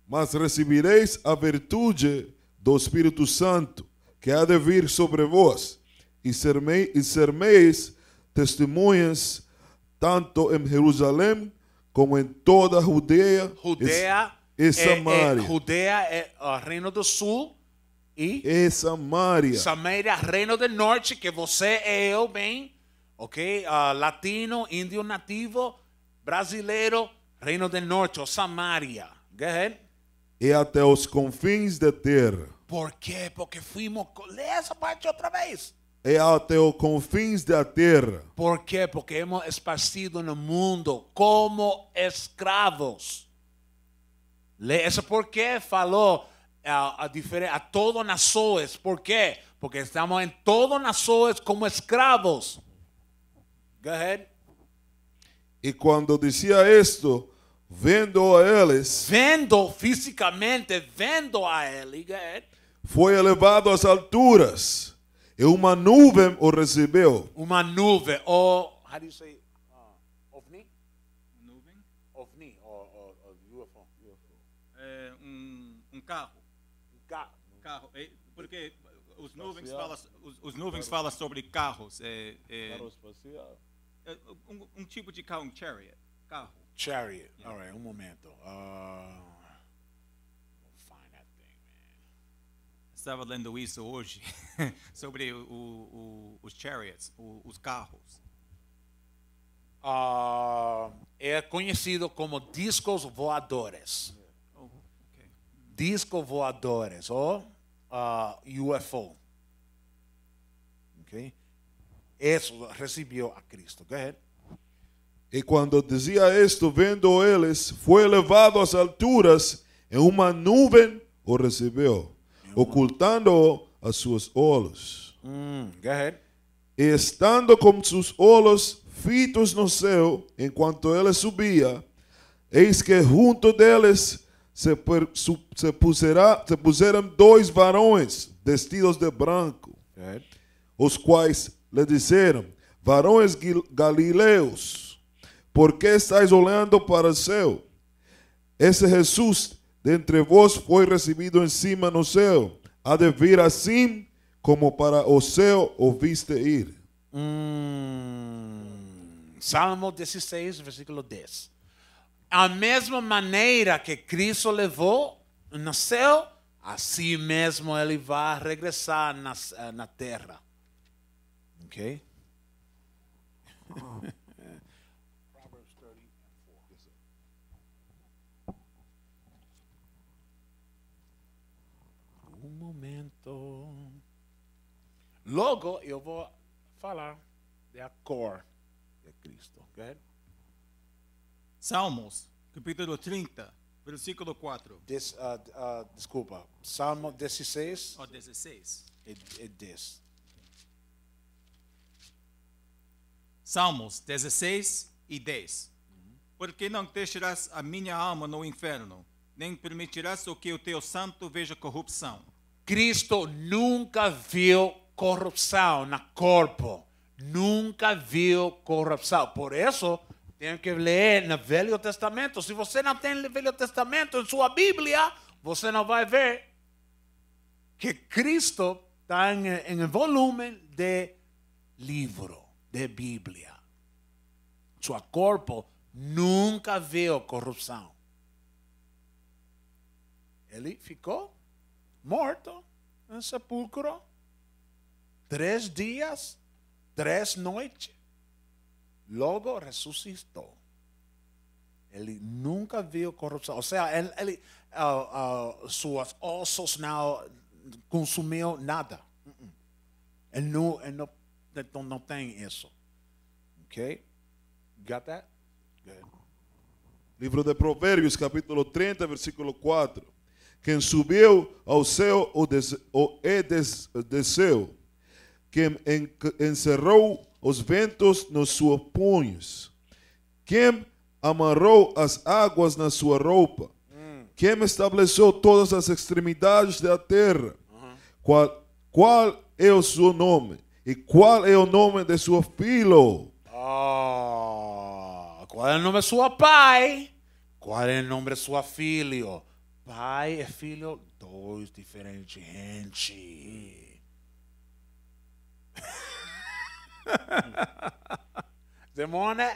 Mas recebereis a virtude do Espírito Santo, que há de vir sobre vós, e, sermei, e sermeis testemunhas tanto em Jerusalém como em toda a Judeia, Judeia e, e Samaria. É, é, Judeia é o reino do sul e, e Samaria. Samaria, reino do norte, que você e é eu bem, ok? Uh, latino, índio nativo, brasileiro, Reino del Norte, ou Samaria. Go ahead. E até os confins da terra. Por quê? Porque fomos. Lê essa parte outra vez. E até os confins da terra. Por quê? Porque hemos esparcido no mundo como escravos. Lê essa porque falou a, a, a, a todas nações. Por quê? Porque estamos em todas nações como escravos. Go ahead. E quando dizia isto, vendo a eles, vendo fisicamente, vendo a ele, foi elevado às alturas e uma nuvem o recebeu. Uma nuvem, ou, oh, how do you say, uh, ovni? Nuvem? Ovni, ou, UFO. UFO. É, um, um carro. Um carro. carro. É, porque os nuvens falam os, os nuvens fala sobre carros. É, é, carro espacial. É, um, um tipo de carro, um chariot, carro. Chariot. Yeah. All right, um momento. Uh, we'll find that thing, Estava lendo isso hoje sobre o, o, os chariots, o, os carros. Uh, é conhecido como discos voadores. Yeah. Oh, okay. Disco voadores ou uh, UFO. Okay? Isso recebeu a Cristo. Go ahead. E quando dizia isto, vendo eles, foi elevado às alturas, em uma nuvem o recebeu, ocultando-o suas seus olhos. Mm, e estando com seus olhos fitos no céu, enquanto ele subia, eis que junto deles se, per, su, se, pusera, se puseram dois varões vestidos de branco, os quais lhe disseram: Varões galileus, por que estáis olhando para o céu? Esse Jesus dentre vós foi recebido em cima no céu. Há de vir assim como para o céu ouviste ir. Hum, Salmo 16, versículo 10. A mesma maneira que Cristo levou no céu, assim mesmo ele vai regressar na, eh, na terra. Ok? Senhor. Logo eu vou falar da cor de Cristo, ok? Salmos, capítulo 30, versículo 4. Des, uh, uh, desculpa, Salmo 16. Oh, 16. E, e 10. Salmos 16 e 10. Por que não deixarás a minha alma no inferno, nem permitirás o que o teu santo veja corrupção. Cristo nunca viu corrupção no corpo. Nunca viu corrupção. Por isso, tem que ler no Velho Testamento. Se você não tem o Velho Testamento em sua Bíblia, você não vai ver que Cristo está em, em volume de livro, de Bíblia. Seu corpo nunca viu corrupção. Ele ficou morto no sepulcro. Três dias, três noites. Logo ressuscitou. Ele nunca viu corrupção. Ou seja, ele, ele uh, uh, suas ossos não consumiu nada. Uh -uh. Ele, não, ele não, não, não tem isso. Ok? Got that? Good. Livro de Provérbios, capítulo 30, versículo 4. Quem subiu ao céu ou des, ou é des, desceu. Quem en, encerrou os ventos nos seus punhos. Quem amarrou as águas na sua roupa. Hum. Quem estabeleceu todas as extremidades da terra. Uhum. Qual, qual é o seu nome? E qual é o nome de seu filho? Ah, qual é o nome de seu pai? Qual é o nome de seu filho? Pai e é filho, dois diferentes gente. Demônio.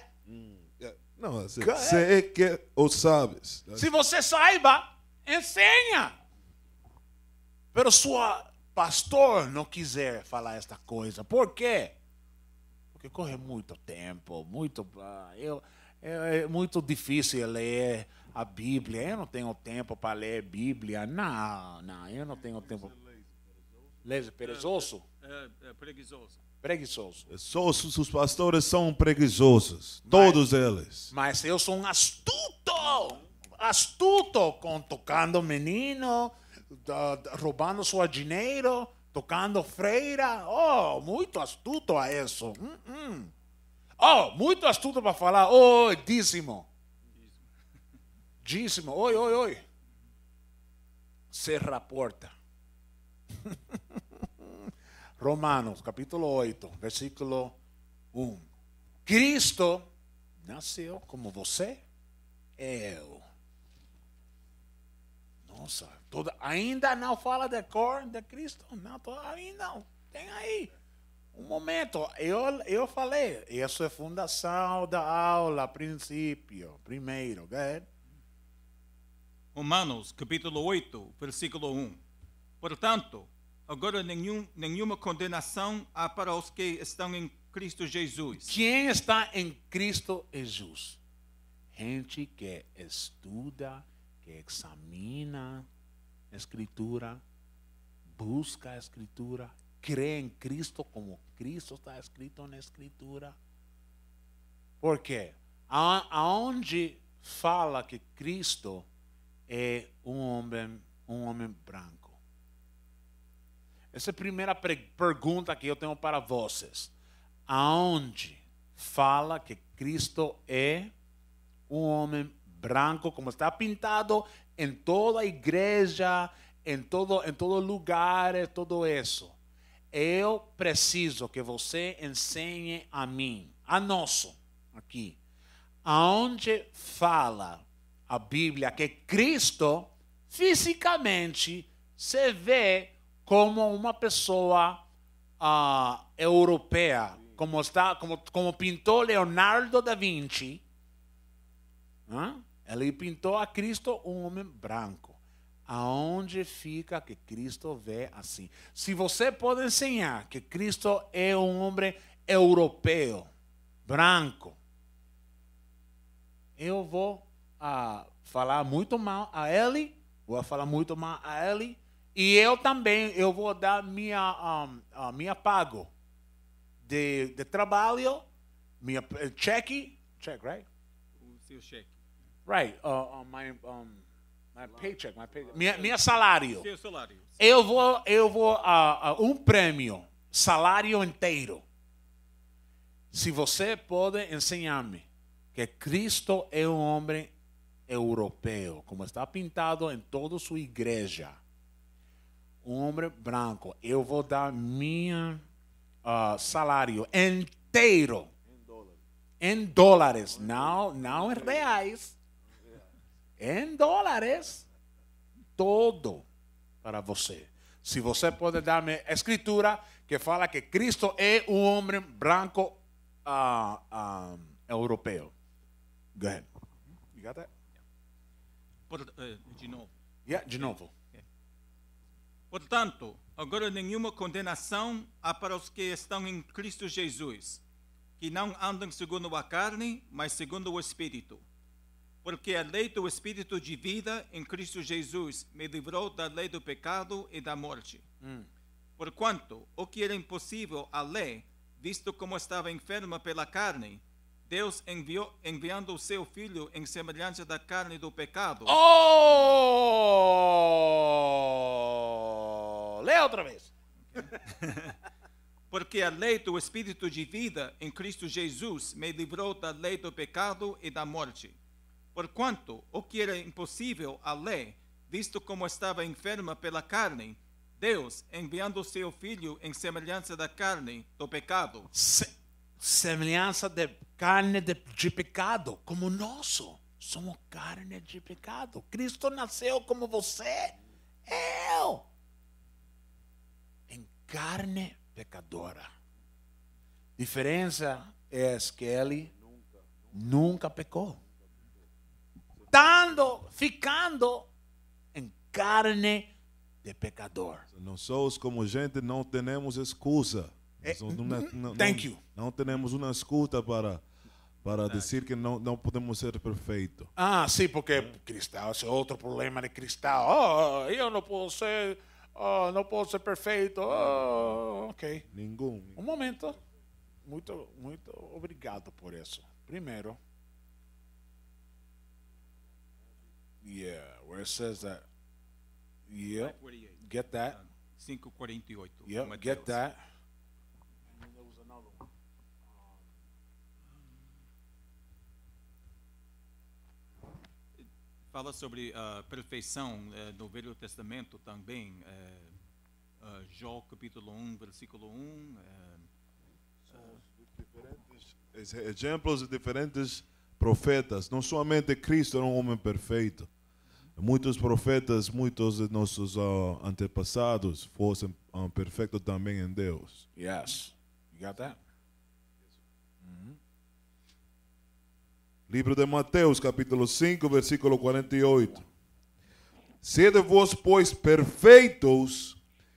Não, você, é que ou sabes. Né? Se você saiba, ensenha. Pero sua pastor não quiser falar esta coisa. Por quê? Porque corre muito tempo, muito ah, eu, é, é muito difícil ler a Bíblia. Eu não tenho tempo para ler Bíblia. Não, não, eu não tenho tempo. Leso, perezoso? É, é, é, preguiçoso. Preguiçoso. os pastores são preguiçosos, mas, todos eles. Mas eu sou um astuto, astuto, com, tocando menino, da, da, roubando sua dinheiro, tocando freira. Oh, muito astuto a isso. Hum, hum. Oh, muito astuto para falar, oh, dízimo dízimo, oi, oi, oi. Cerra a porta. Romanos, capítulo 8, versículo 1. Cristo nasceu como você, eu. Nossa, toda, ainda não fala de cor de Cristo? Não, ainda não. Tem aí. Um momento, eu, eu falei, isso é fundação da aula, princípio, primeiro, good? Né? Romanos, capítulo 8, versículo 1. Portanto, agora nenhum, nenhuma condenação há para os que estão em Cristo Jesus. Quem está em Cristo Jesus? Gente que estuda, que examina a Escritura, busca a Escritura, crê em Cristo como Cristo está escrito na Escritura. Porque aonde fala que Cristo é um homem, um homem branco? Essa é a primeira pergunta que eu tenho para vocês. Aonde fala que Cristo é um homem branco, como está pintado em toda a igreja, em todo, em todo lugar, tudo isso? Eu preciso que você ensine a mim, a nosso, aqui. Aonde fala a Bíblia que Cristo fisicamente se vê como uma pessoa uh, europeia, como está, como, como pintou Leonardo da Vinci. Né? Ele pintou a Cristo um homem branco. Aonde fica que Cristo vê assim? Se você pode ensinar que Cristo é um homem europeu, branco, eu vou a falar muito mal a ele, vou falar muito mal a ele, e eu também eu vou dar minha um, minha pago de, de trabalho, minha eh, cheque, check right? O seu cheque. Right, uh, uh, my um, my paycheck, my paycheck, minha, minha salário. Seu salário. Eu vou eu vou uh, uh, um prêmio, salário inteiro. Se você pode ensinar-me que Cristo é um homem europeu, como está pintado em toda sua igreja. Um homem branco, eu vou dar minha uh, salário inteiro em dólares, em dólares. não, não em reais, em dólares, todo para você. Se você pode dar-me escritura que fala que Cristo é um homem branco uh, uh, europeu. Go ahead. You got that? Por, eh, de novo. Yeah, de novo. Portanto, agora nenhuma condenação há para os que estão em Cristo Jesus, que não andam segundo a carne, mas segundo o Espírito. Porque a lei do Espírito de vida em Cristo Jesus me livrou da lei do pecado e da morte. Hum. Porquanto, o que era impossível à lei, visto como estava enferma pela carne, Deus enviou, enviando o seu filho em semelhança da carne do pecado. Oh! Lê outra vez. Porque a lei do Espírito de vida em Cristo Jesus me livrou da lei do pecado e da morte. Porquanto, o que era impossível à lei, visto como estava enferma pela carne, Deus, enviando o seu Filho em semelhança da carne, do pecado. Se semelhança de carne de, de pecado, como nosso. Somos carne de pecado. Cristo nasceu como você, eu, em carne pecadora. Diferença é que ele nunca, pecou. Estando, ficando em carne de pecador. nós somos como gente, não temos excusa. Eh, não, não, é, não, thank you. Não temos uma escuta para para Verdade. dizer que não, não podemos ser perfeitos. Ah, sim, porque cristal, esse é outro problema de cristal. Oh, eu não posso ser, oh, não posso ser perfeito. Oh, ok. Nenhum. Um momento. Muito, muito obrigado por isso. Primeiro. Yeah, where it says that. Yeah, get that. 5:48. Yeah, get that. fala sobre a ah, perfeição é, no Velho Testamento também. É, Jó, capítulo 1, versículo 1. São os diferentes exemplos de diferentes profetas. Não somente Cristo era um homem perfeito. Muitos profetas, muitos de nossos uh, antepassados fossem um, perfeitos também em Deus. Yes, you got that? Livro de Mateus, capítulo 5, versículo 48. Sede vós, pois, perfeitos,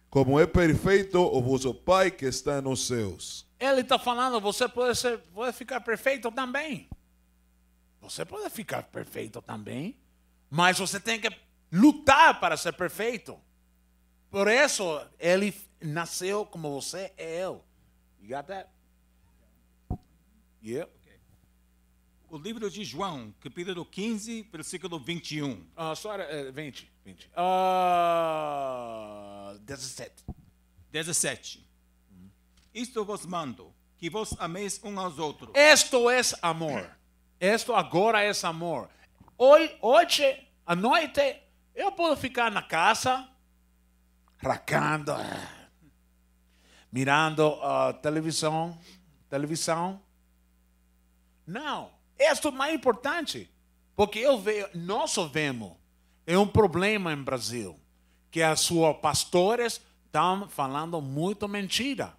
como é perfeito o vosso Pai que está nos céus. Ele está falando, você pode, ser, pode ficar perfeito também. Você pode ficar perfeito também, mas você tem que lutar para ser perfeito. Por isso, ele nasceu como você é You got that? Yeah o livro de João, capítulo 15, versículo 21. Ah, só era, 20, eh, 20. Ah, 17. 17. Hum. Isto vos mando, que vos ameis um aos outros. Isto é amor. Isto agora é amor. Hoje, hoje, à noite, eu posso ficar na casa, racando, mirando a uh, televisão, televisão. Não. Isso é mais importante, porque eu vejo, nós vemos, é um problema em Brasil, que as suas pastores estão falando muito mentira.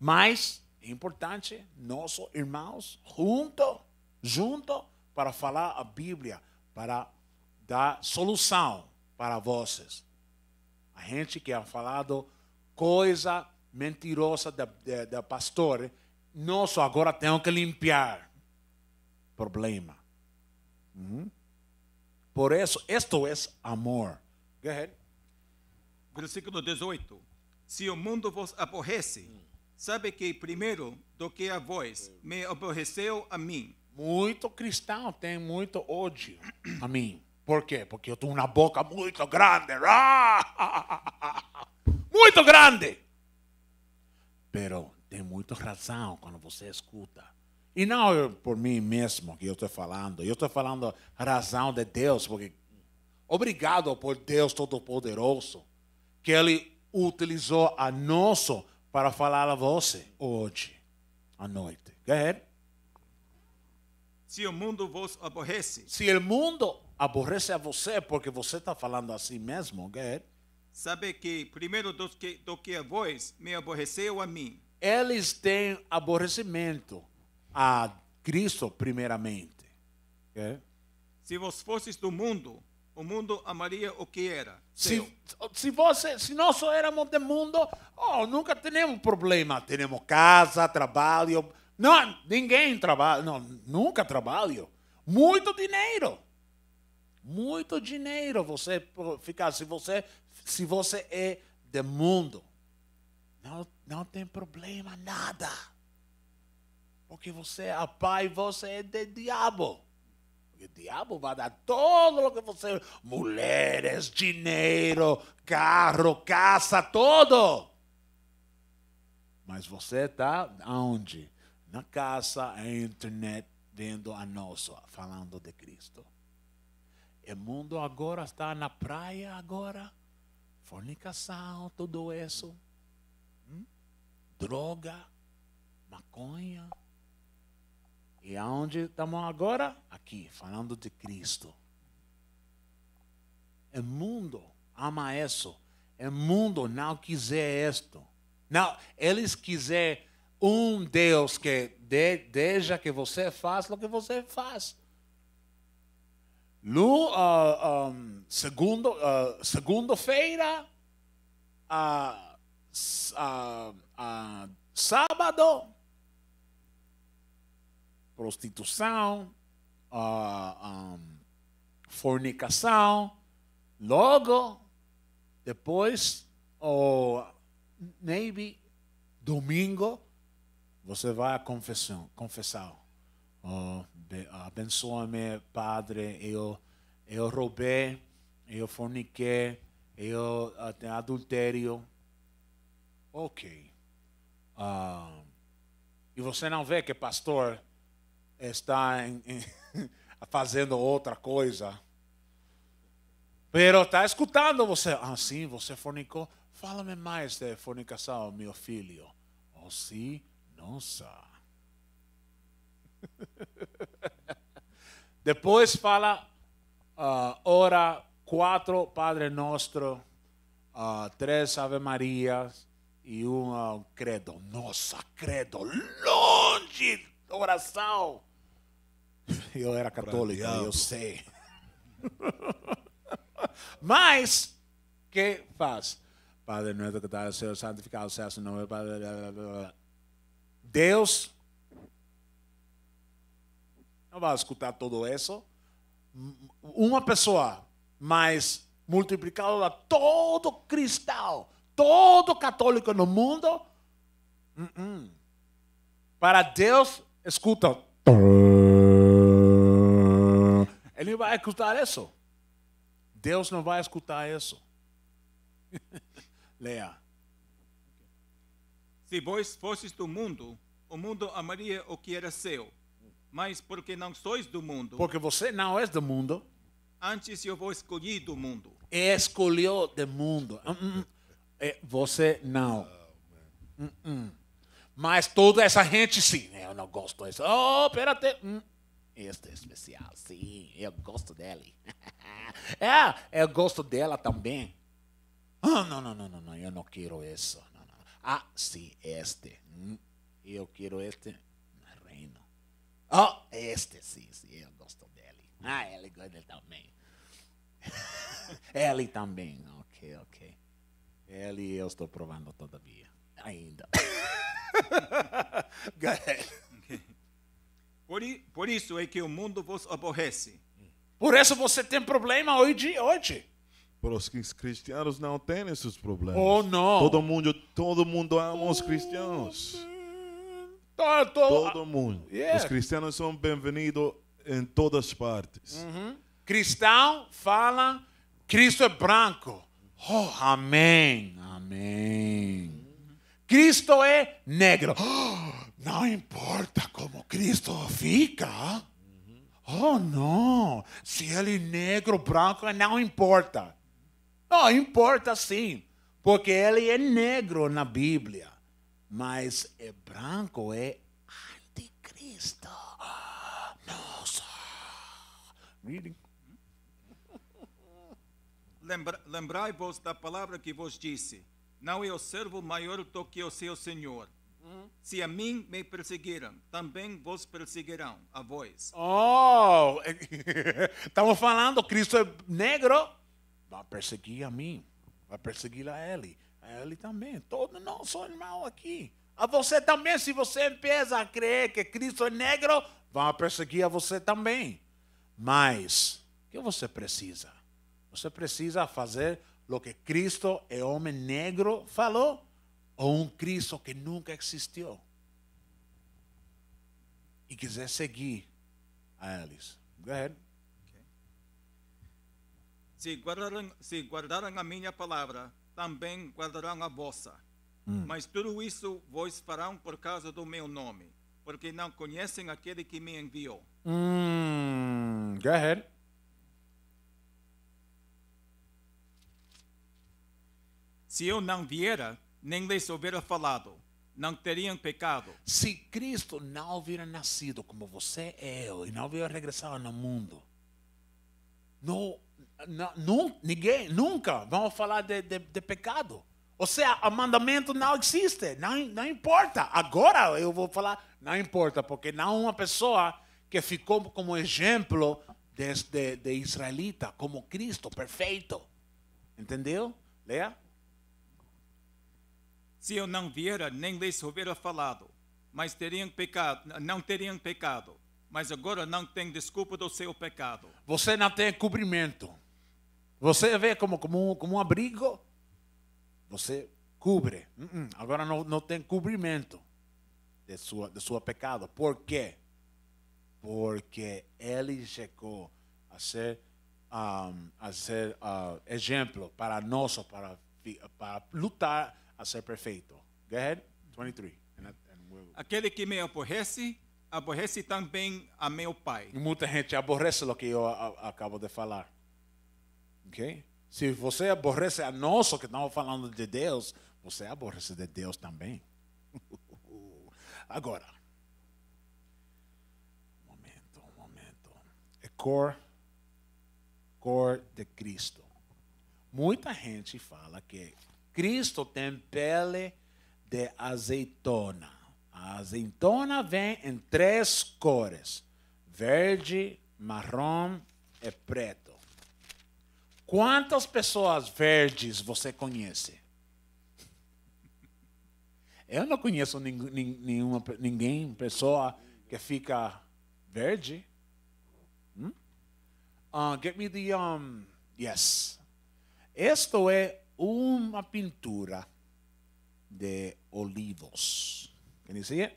Mas é importante, nossos irmãos, junto, junto, para falar a Bíblia, para dar solução para vocês. A gente que ha falado coisa mentirosa da, da, da pastor, nós agora temos que limpar problema. Uhum. Por isso, isto é amor. Go ahead. Versículo 18. Se o mundo vos aborrece, hum. sabe que primeiro do que a vós me aborreceu a mim. Muito cristão tem muito ódio a mim. Por quê? Porque eu tenho uma boca muito grande. Muito grande. Pero tem muita razão quando você escuta e não por mim mesmo que eu estou falando. Eu estou falando a razão de Deus, porque obrigado por Deus Todo-Poderoso, que Ele utilizou a nosso para falar a você hoje, à noite. Go ahead. Se o mundo vos aborrece. Se o mundo aborrece a você porque você está falando assim mesmo, go ahead. Sabe que primeiro do que, do que a voz me aborreceu a mim. Eles têm aborrecimento a Cristo primeiramente. Okay? Se vós fosses do mundo, o mundo amaria o que era. Se, se, você, se nós éramos do mundo, oh, nunca temos problema. Temos casa, trabalho. Não, ninguém trabalha. Não, nunca trabalho. Muito dinheiro. Muito dinheiro você ficar. Se você, se você é do mundo, não, não tem problema, nada. Porque você é a pai, você é de diabo. Porque o diabo vai dar tudo o que você. Mulheres, dinheiro, carro, casa, tudo Mas você está aonde? Na casa, na internet, vendo a nossa, falando de Cristo. O mundo agora está na praia agora. Fornicação, tudo isso. Hum? Droga, maconha. E aonde estamos agora? Aqui, falando de Cristo. O é mundo ama isso. O é mundo não quiser isto. Não, eles quiser um Deus que de, deixa que você faça o que você faz. No, uh, ah, ah, um, segundo, uh, segunda-feira, uh, sábado, prostituição, uh, um, fornicação, logo depois, ou maybe domingo, você vai à confissão, confessar. Oh, abençoa-me, Padre, eu, eu roubei, eu forniquei, eu até ah, adultério. Ok. Uh, e você não vê que pastor está em, em, fazendo outra coisa. Pero está escutando você. Ah, sim, você é fornicou. Fala-me mais de fornicação, meu filho. Oh, sim, nossa. Depois fala, uh, ora quatro Padre Nostro, uh, três Ave Marias e um uh, credo. Nossa, credo, longe oração. Eu era católico, eu sei. Mas, que faz? Padre Nuestro é que está sendo santificado, seja o nome. É, Deus não vai escutar tudo isso. Uma pessoa, mas multiplicado a todo cristão, todo católico no mundo. Uh -uh. Para Deus, escuta. Ele vai escutar isso. Deus não vai escutar isso. Leia. Se vós fosses do mundo, o mundo amaria o que era seu. Mas porque não sois do mundo. Porque você não é do mundo. Antes eu vou escolhi do mundo. Escolheu do mundo. Hum, hum. Eh, você não. Uh mas toda essa gente, sim, né? eu não gosto disso. Oh, pera, hum, este é especial, sim, eu gosto dele. é, eu gosto dela também. Ah, oh, não, não, não, não, eu não quero isso. Não, não. Ah, sim, este. Hum, eu quero este. Reino. Oh, este, sim, sim, eu gosto dele. Ah, ele gosta dele também. ele também, ok, ok. Ele eu estou provando todavia, ainda. Go ahead. Por, por isso é que o mundo vos aborrece. Por isso você tem problema hoje. hoje. Pero os cristianos não têm esses problemas. Oh, não. Todo mundo, todo mundo ama os cristianos. Todo, ah, todo mundo. Yeah. Os cristianos são bem-vindos em todas partes. Uh uhum. -huh. Cristão fala, Cristo é branco. Oh, amém, amém. Cristo é negro. Oh, não importa como Cristo fica. Oh, não. Se ele é negro, branco, não importa. Não, importa sim. Porque ele é negro na Bíblia. Mas é branco é anticristo. Nossa. Reading. Lembra, Lembrai-vos da palavra que vos disse não é o servo maior do que o seu senhor. Uhum. Se a mim me perseguiram, também vos perseguirão a vós. Oh, estamos falando, Cristo é negro, vai perseguir a mim, vai perseguir a ele, a ele também, todo nosso irmão aqui. A você também, se você empieza a crer que Cristo é negro, vai perseguir a você também. Mas, o que você precisa? Você precisa fazer lo que Cristo, é homem negro, falou, ou um Cristo que nunca existiu e quiser seguir a eles. Go ahead. Se guardaram se guardaram a minha palavra, também guardarão a vossa. Hum. Mm. Mas tudo isso vós farão por causa do meu nome, porque não conhecem aquele que me enviou. Hum. Mm, go ahead. Se eu não viera, nem lhes houvera falado, não teriam pecado. Se Cristo não houvera nascido como você é eu, e não houvera regressado no mundo, não, não, ninguém, nunca vamos falar de, de, de pecado. Ou seja, o mandamento não existe, não, não importa. Agora eu vou falar, não importa, porque não uma pessoa que ficou como exemplo de, de, de israelita, como Cristo, perfeito. Entendeu? Leia se eu não viera nem lhes houvera falado, mas teriam pecado, não teriam pecado, mas agora não tem desculpa do seu pecado. Você não tem cobrimento. Você vê como, como, um, como um abrigo, você cobre. Uh hum, hum, -uh. Agora não, não tem cobrimento de sua, de sua pecado. Por quê? Porque ele chegou a ser, um, ah, a ser uh, exemplo para nós, para, para lutar a ser perfeito. Go ahead, 23. And, and we'll... Aquele que me aborrece, aborrece também a meu pai. Muita gente aborrece o que eu a, a, acabo de falar. Ok? Se você aborrece a nós, que estamos falando de Deus, você aborrece de Deus também. Agora, um momento, um momento. É cor, cor de Cristo. Muita gente fala que Cristo tem pele de azeitona. A azeitona vem em três cores: verde, marrom e preto. Quantas pessoas verdes você conhece? Eu não conheço nenhuma, ninguém, pessoa que fica verde. Hum? Uh, get me the. Um, yes. Isto é uma pintura de olivos. Can you see it?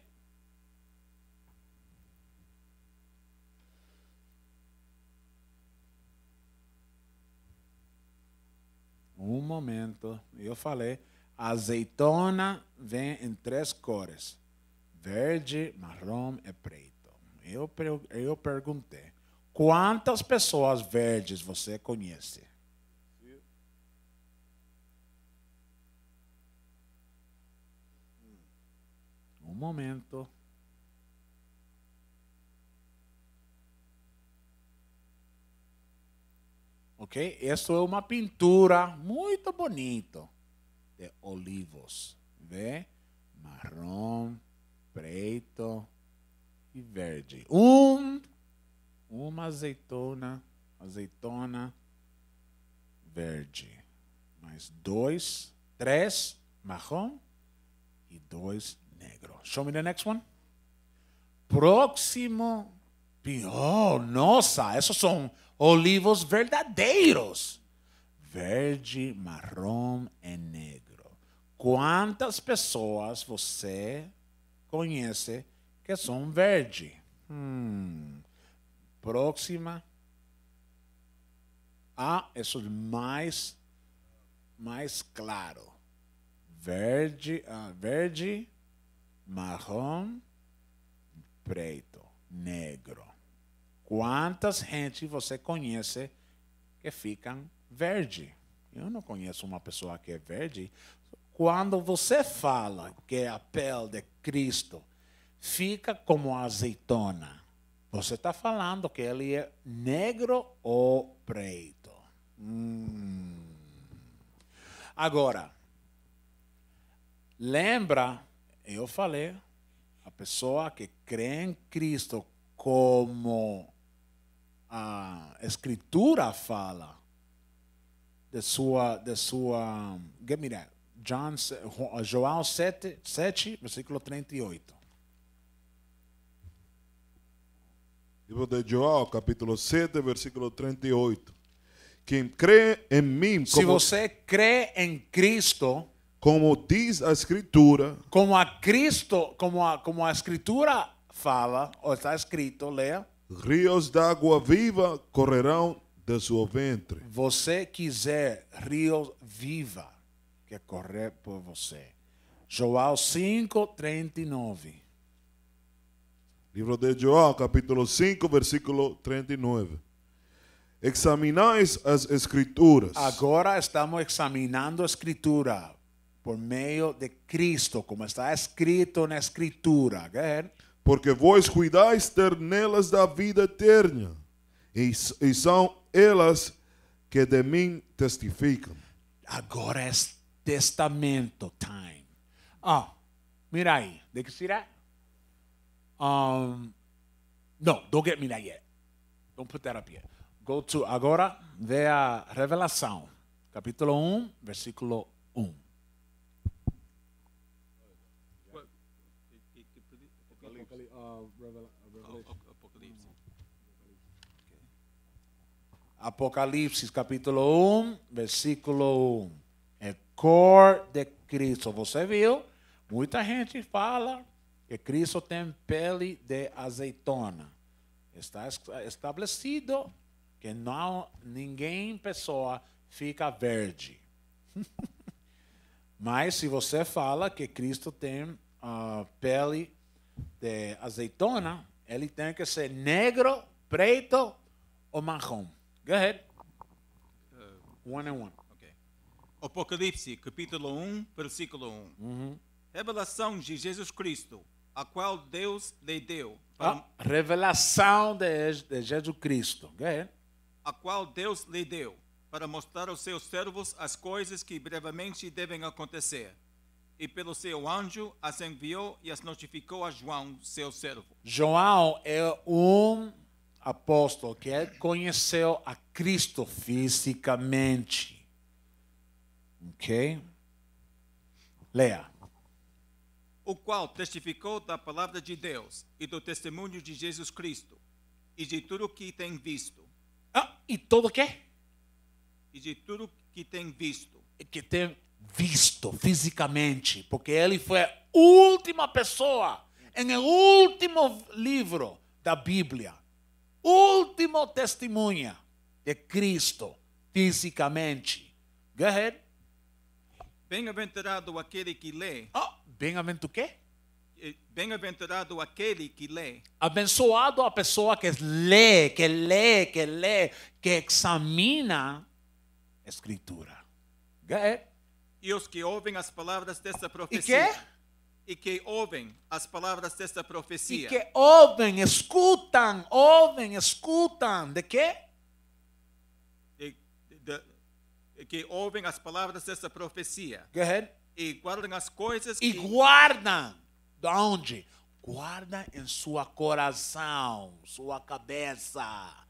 Um momento, eu falei, azeitona vem em três cores: verde, marrom e preto. Eu, eu perguntei: quantas pessoas verdes você conhece? Un momento. Ok? Isso é uma pintura muito bonita de olivos. Vê? Marrom, preto e verde. Um, uma azeitona, azeitona verde. Mais dois, três marrom e dois negro. Show me the next one. Próximo Oh, Nossa, esses são olivos verdadeiros. Verde, marrom e negro. Quantas pessoas você conhece que são verde? Hum. Próxima. Ah, isso é mais, mais claro. Verde, ah, verde, marrom, preto, negro. Quantas gente você conhece que ficam verde? Eu não conheço uma pessoa que é verde. Quando você fala que a pele de Cristo fica como azeitona, você está falando que ele é negro ou preto. Hum. Agora, lembra eu falei, a pessoa que crê em Cristo como a Escritura fala, de sua, de sua, mira, John, João 7, 7, versículo 38. Livro de João, capítulo 7, versículo 38. Quem crê em mim como... Se você crê em Cristo como diz a escritura. Como a Cristo, como a, como a escritura fala, ou está escrito, leia. Rios d'água viva correrão de seu ventre. Você quiser rios viva que correr por você. João 5, 39. Livro de João, capítulo 5, versículo 39. Examinais as escrituras. Agora estamos examinando a escritura por meio de Cristo, como está escrito na Escritura. Porque vós cuidais ter nelas da vida eterna, e, e são elas que de mim testificam. Agora é testamento time. Ah, mira aí. de que see that? Um, no, don't get me that yet. Don't put that up yet. Go to agora, vê a Revelação, capítulo 1, versículo Apocalipse capítulo 1, versículo 1. É cor de Cristo. Você viu? Muita gente fala que Cristo tem pele de azeitona. Está estabelecido que não ninguém pessoa fica verde. Mas se você fala que Cristo tem a ah, pele de azeitona, ele tem que ser negro, preto ou marrom. Go ahead. Uh, one and one. Okay. Apocalipse, capítulo 1, versículo 1. Uhum. Revelação de Jesus Cristo, a qual Deus lhe deu. Para... Ah, revelação de, de Jesus Cristo. Go ahead. A qual Deus lhe deu para mostrar aos seus servos as coisas que brevemente devem acontecer. E pelo seu anjo as enviou e as notificou a João, seu servo. João é um apóstolo, que ele é conheceu a Cristo fisicamente. Ok? Leia. O qual testificou da palavra de Deus e do testemunho de Jesus Cristo e de tudo o que tem visto. Ah, e tudo o quê? E de tudo o que tem visto. Que tem visto fisicamente, porque ele foi a última pessoa, em o último livro da Bíblia, último testemunha de Cristo fisicamente. Go ahead. Bem-aventurado aquele que lê. Oh, bem-aventurado quê? Eh, bem-aventurado aquele que lê. Abençoado a pessoa que lê, que lê, que lê, que examina a Escritura. Go ahead. E os que ouvem as palavras dessa profecia. E e que ouvem as palavras desta profecia. E que ouvem, escutam, ouvem, escutam. De quê? E, de, de, que ouvem as palavras desta profecia. Go ahead. E guardam as coisas e que... guardam. De onde? Guarda em sua coração, sua cabeça.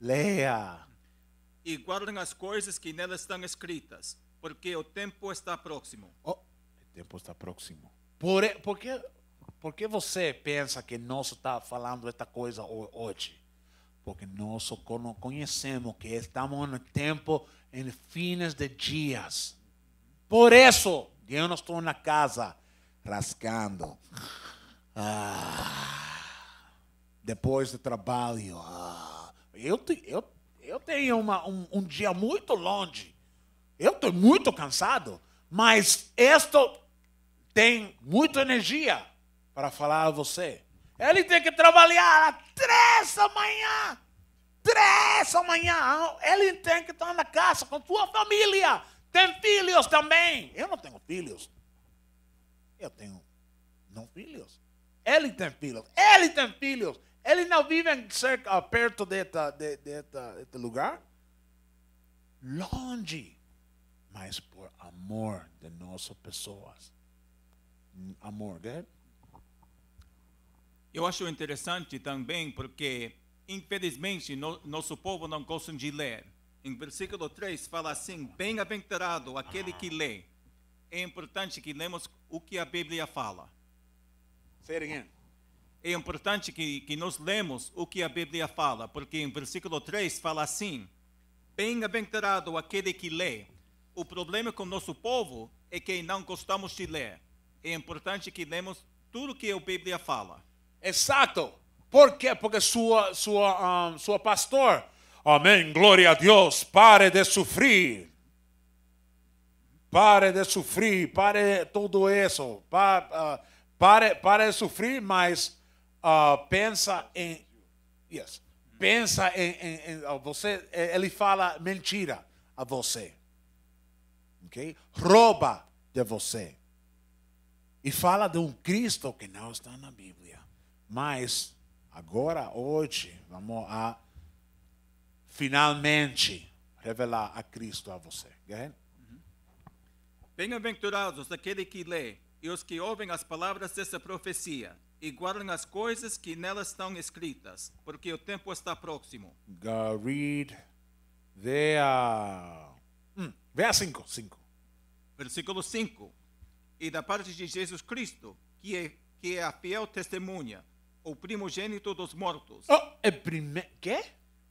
Leia. E guardem as coisas que nelas estão escritas, porque o tempo está próximo. Oh, o tempo está próximo. Por, porque, porque você pensa que nós está falando esta coisa hoje? Porque nós conhecemos que estamos no tempo, em fins de dias. Por isso, eu não estou na casa rascando. Ah, depois do trabalho. Ah, eu, eu, eu tenho uma, um, um dia muito longe. Eu estou muito cansado. Mas isto tem muita energia para falar a você. Ele tem que trabalhar três da manhã. Três da manhã. Ele tem que estar na casa com sua família. Tem filhos também. Eu não tenho filhos. Eu tenho não filhos. Ele tem filhos. Ele tem filhos. Ele não vive cerca, perto desta, de, desta, deste lugar. Longe. Mas por amor de nossas pessoas amor. Eu acho interessante também porque, infelizmente, no, nosso povo não gosta de ler. Em versículo 3 fala assim: Bem-aventurado aquele que lê. É importante que lemos o que a Bíblia fala. Say it again. É importante que, que nós lemos o que a Bíblia fala, porque em versículo 3 fala assim: Bem-aventurado aquele que lê. O problema com nosso povo é que não gostamos de ler é importante que lemos tudo que a Bíblia fala. Exato. Por quê? Porque sua, sua, um, ah, sua pastor, amém, glória a Deus, pare de sofrer. Pare de sofrer, pare tudo isso. Pare, ah, pare, pare de sofrer, mas uh, pensa em. Yes, pensa em, em, em, Você, eh, ele fala mentira a você. ok? Rouba de você. E fala de um Cristo que não está na Bíblia. Mas agora, hoje, vamos a finalmente revelar a Cristo a você. Bem-aventurados aquele que lê e os que ouvem as palavras dessa profecia e guardam as coisas que nelas estão escritas, porque o tempo está próximo. Go read Vea veja 5, 5. Versículo 5 e da parte de Jesus Cristo, que é, que é a fiel testemunha, o primogênito dos mortos. Oh, é prime... Quê?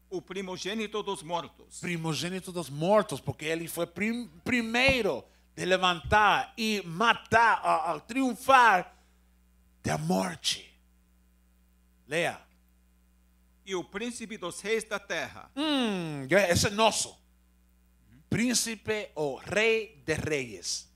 O primogênito dos mortos. Primogênito dos mortos, porque ele foi prim... primeiro de levantar e matar, a, a triunfar da morte. Leia. E o príncipe dos reis da terra. Hum, é, esse é nosso. Uhum. Príncipe ou rei de reis.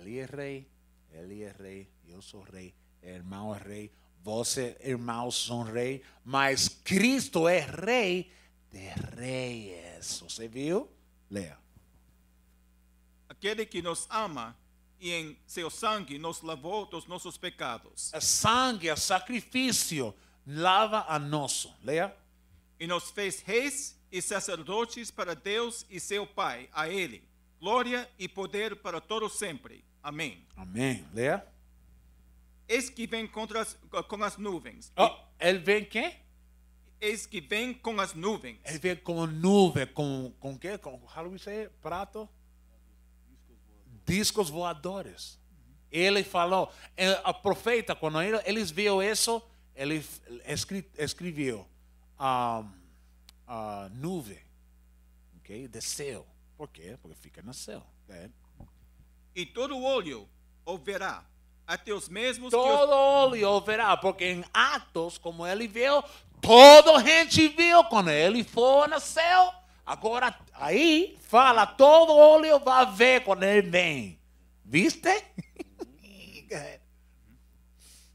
Ele é rei, ele é rei, eu sou rei, irmão é rei, você, irmãos, são rei, mas Cristo é rei de reis. Você viu? Leia. Aquele que nos ama e em seu sangue nos lavou dos nossos pecados. A sangue, o sacrifício, lava a nosso. Leia. E nos fez reis e sacerdotes para Deus e seu Pai. A Ele, glória e poder para todos sempre. Amém. Amém. Leia. Eis que vem contra as, com as nuvens. Oh, ele vem quem? Eis que vem com as nuvens. Ele vem com nuvem, com com que? Com how say, prato? Discos voadores. Ele falou, é, a profeta quando ele, eles viu isso, ele escre, escreveu a um, uh, nuvem, ok, desceu. Por quê? Porque fica no céu. Okay? Né? e todo olho verá até os mesmos todo que os... olho verá porque em Atos como ele viu todo gente viu quando ele foi no céu agora aí fala todo olho vai ver quando ele vem viste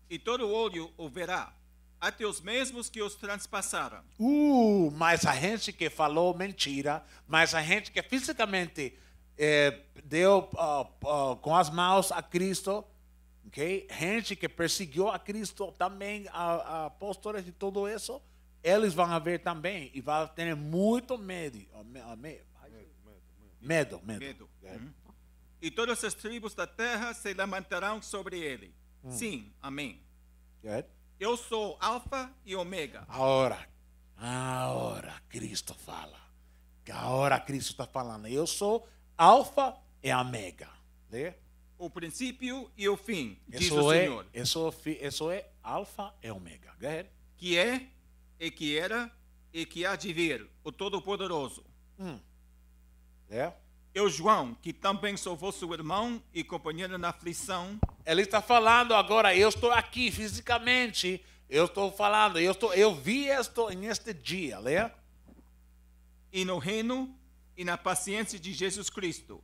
e todo olho o verá até os mesmos que os transpassaram. Uh, mas a gente que falou mentira, mas a gente que fisicamente eh, deu uh, uh, com as mãos a Cristo, ok? Gente que perseguiu a Cristo também, a, a apóstolos e tudo isso, eles vão ver também e vão ter muito medo. Medo, medo. medo. É. Uhum. E todas as tribos da terra se levantarão sobre ele. Hum. Sim, amém. É. Eu sou Alfa e Omega. Agora, agora Cristo fala. Agora Cristo está falando. Eu sou Alfa e Ômega, né? O princípio e o fim, isso o é, Senhor. Isso, isso é Alfa e Ômega. Que é, e que era, e que há de vir, o Todo-Poderoso. Hum. É. Eu, João, que também sou vosso irmão e companheiro na aflição. Ele está falando agora, eu estou aqui fisicamente, eu estou falando, eu, estou, eu vi isto neste dia, né? E no reino e na paciência de Jesus Cristo.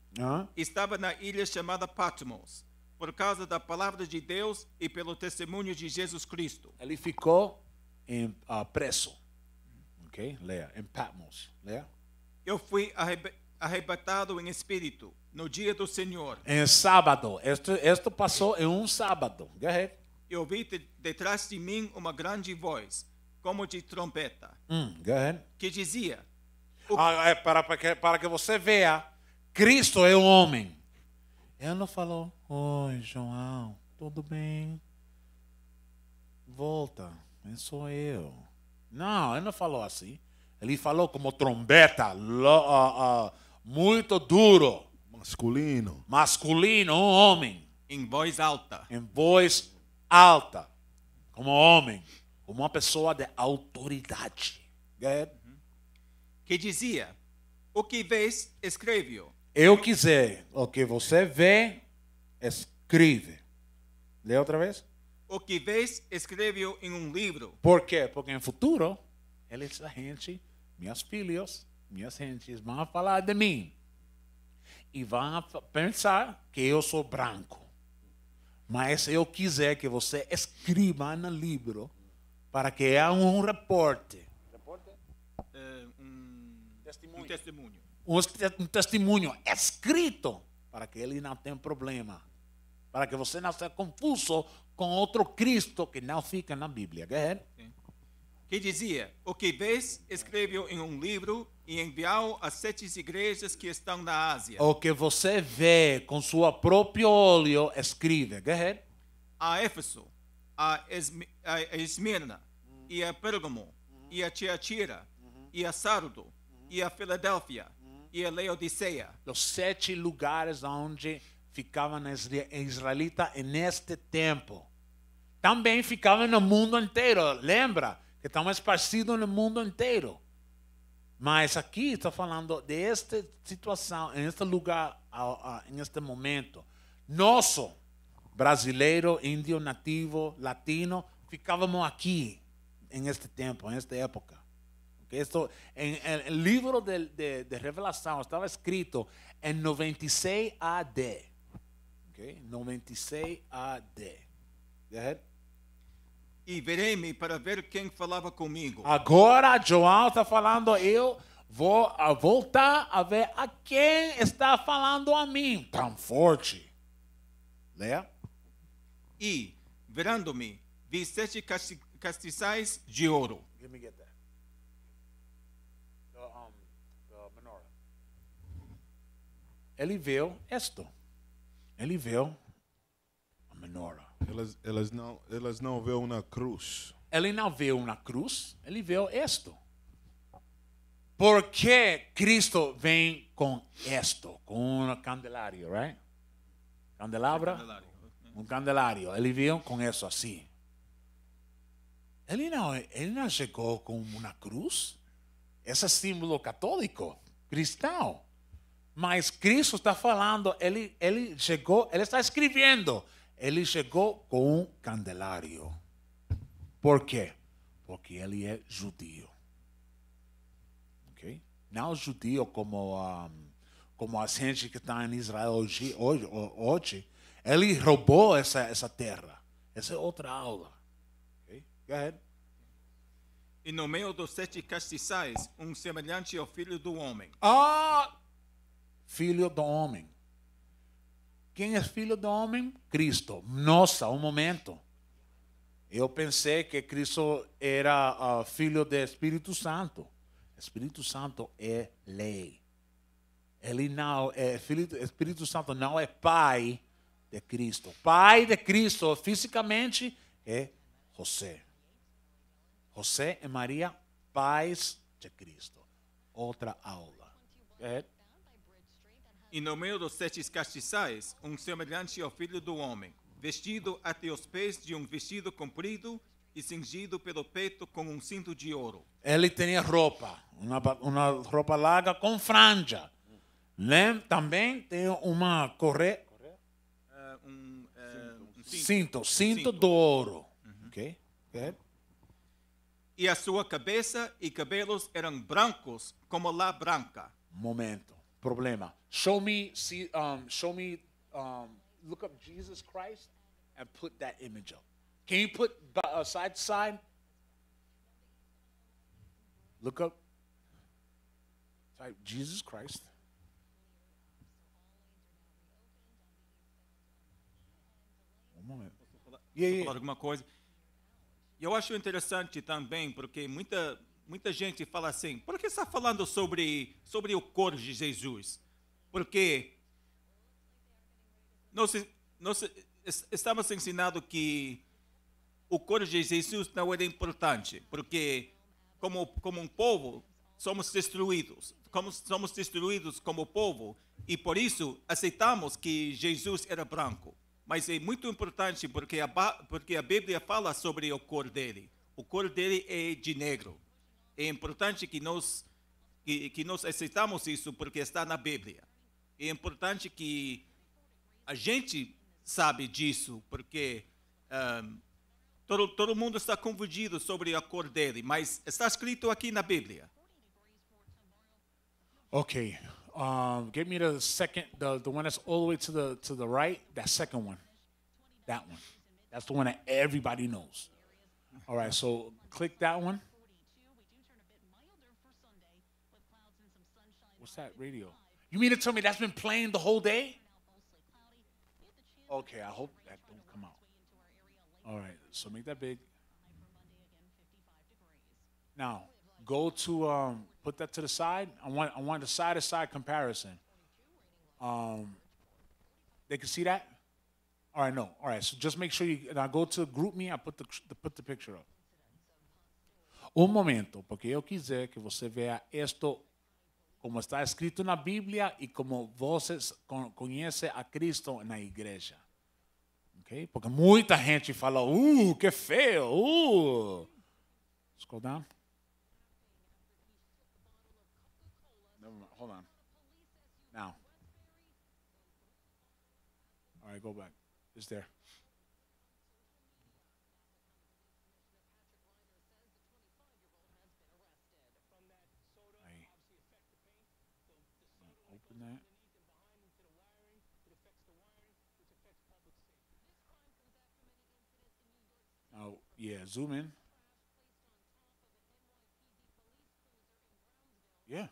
Estava na ilha chamada Patmos, por causa da palavra de Deus e pelo testemunho de Jesus Cristo. Ele ficou em, uh, preso. Ok? Leia. Em Patmos. Leia. Eu fui arrebatado em espírito no dia do Senhor. Em sábado. Isto, isto passou em um sábado. Go ahead. Eu de, detrás de mim uma grande voz, como de trombeta, mm, hum, que dizia: ah, é, para, para, que, para que você veja, Cristo é um homem. Ele não falou, oi João, tudo bem? Volta, sou eu. Não, ele não falou assim. Ele falou como trombeta, lo, uh, uh, muito duro. Masculino. Masculino, um homem. Em voz alta. Em voz alta. Como homem. Como uma pessoa de autoridade. É, que dizia: O que vês, escreve. Eu quiser, o que você vê, escreve. Lê outra vez. O que vês, escreve em um livro. Por quê? Porque no futuro, eles, a gente, meus filhos, minhas gentes, vão falar de mim. E vão pensar que eu sou branco. Mas eu quiser que você escreva no livro para que há um reporte testemunho. Um testemunho. Um testemunho escrito para que ele não tenha problema. Para que você não seja confuso com outro Cristo que não fica na Bíblia. Guerreiro? Que dizia: O que vês, escreveu em um livro e enviou às sete igrejas que estão na Ásia. O que você vê com seu próprio olho, escreve. Guerreiro? A Éfeso, a, Esmi, a Esmirna, hum. e a Pérgamo, hum. e a Tiatira, hum. e a Sardo e a Filadélfia hum. e a Laodiceia. Os sete lugares onde ficavam israelitas neste tempo. Também ficavam no mundo inteiro, lembra? Que estão esparcidos no mundo inteiro. Mas aqui está falando desta situação, neste lugar, neste momento. Nosso, brasileiro, índio, nativo, latino, ficávamos aqui, neste tempo, nesta época. Esto, en, en el libro de, de, de, revelación estaba escrito en 96 AD. Okay? 96 AD. Go ahead. E verei-me para ver quem falava comigo. Agora João está falando, eu vou voltar a ver a quem está falando a mim. Tão forte. Leia. E, virando-me, vi sete castiçais de ouro. Let me get that. ele viu isto. Ele viu a menorá. Elas, elas, não, elas não viu uma cruz. Ele não viu uma cruz, ele viu isto. Por que Cristo vem com isto? Com um candelário, right? Candelabra? Um candelário. Ele veio com isso assim. Ele não, ele não chegou com uma cruz. Esse é símbolo católico, cristão. Mas Cristo está falando, ele, ele chegou, ele está escrevendo, ele chegou com um candelário. Por quê? Porque ele é judeu. Okay? Não judeu como, um, como a gente que está em Israel hoje, hoje, hoje. Ele roubou essa, essa terra. Essa é outra aula. Okay? Go ahead. E no meio dos sete castiçais, um semelhante ao filho do homem. Ah, filho do homem. Quem é filho do homem? Cristo. Nossa, um momento. Eu pensei que Cristo era uh, filho do Espírito Santo. Espírito Santo é lei. Ele não é filho, Espírito Santo não é pai de Cristo. Pai de Cristo fisicamente é José. José e Maria, pais de Cristo. Outra aula. É. E no meio dos sete castiçais, um semelhante ao filho do homem, vestido até os pés de um vestido comprido e cingido pelo peito com um cinto de ouro. Ele tinha roupa, uma, uma roupa larga com franja. Né? Também tem uma corre... Uh, um, uh, um cinto. cinto. cinto, ouro. Uhum. É. E a sua cabeça e cabelos eram brancos como lá branca. Momento. problema. Show me, see, um, show me, um, look up Jesus Christ and put that image up. Can you put uh, side to side? Look up, type Jesus Christ. One moment. Yeah, yeah. Falar alguma coisa. E eu acho interessante também, porque muita muita gente fala assim: por que está falando sobre, sobre o corpo de Jesus? Porque nós, nós estamos ensinando que o corpo de Jesus não era importante, porque, como, como um povo, somos destruídos. Como somos destruídos como povo, e por isso aceitamos que Jesus era branco. Mas é muito importante porque a, porque a Bíblia fala sobre o cor dele. O cor dele é de negro. É importante que nós, que, que nós aceitamos isso porque está na Bíblia. É importante que a gente sabe disso porque um, todo, todo mundo está confundido sobre a cor dele, mas está escrito aqui na Bíblia. Okay. Um, get me the second, the, the one that's all the way to the to the right. That second one, that one. That's the one that everybody knows. All right, so click that one. What's that radio? You mean to tell me that's been playing the whole day? Okay, I hope that don't come out. All right, so make that big. Now, go to um, put that to the side. I want I want the side to side comparison. Um, they can see that. All right, no. All right, so just make sure you. Now go to group me. I put the, the put the picture up. Um momento, porque eu quiser que você veja isto como está escrito na Bíblia e como vocês conhecem a Cristo na igreja. Okay? Porque muita gente fala, uh, que feio, uh. down. Hold on. Now. All right, go back. It's there. Yeah, zoom in. Yeah.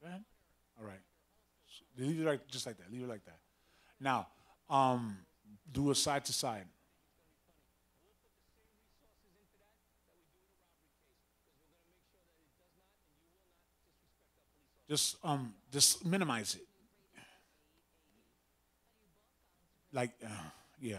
Go ahead. All right. So leave it like just like that. Leave it like that. Now, um, do a side to side. Just um, just minimize it. Like, uh, yeah.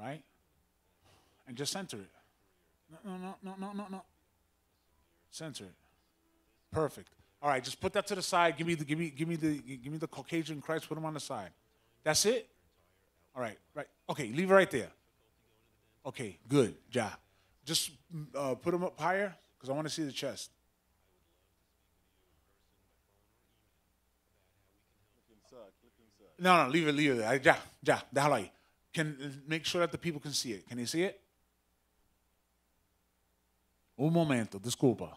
right? And just center it. No, no, no, no, no, no, Center it. Perfect. All right, just put that to the side. Give me the, give me, give me the, give me the Caucasian Christ. Put him on the side. That's it. All right, right. Okay, leave it right there. Okay, good job. Just uh, put him up higher because I want to see the chest. No, no, leave it, leave it. Ja, ja, déjalo ahí. Can make sure that the people can see it. Can you see it? Un momento, disculpa.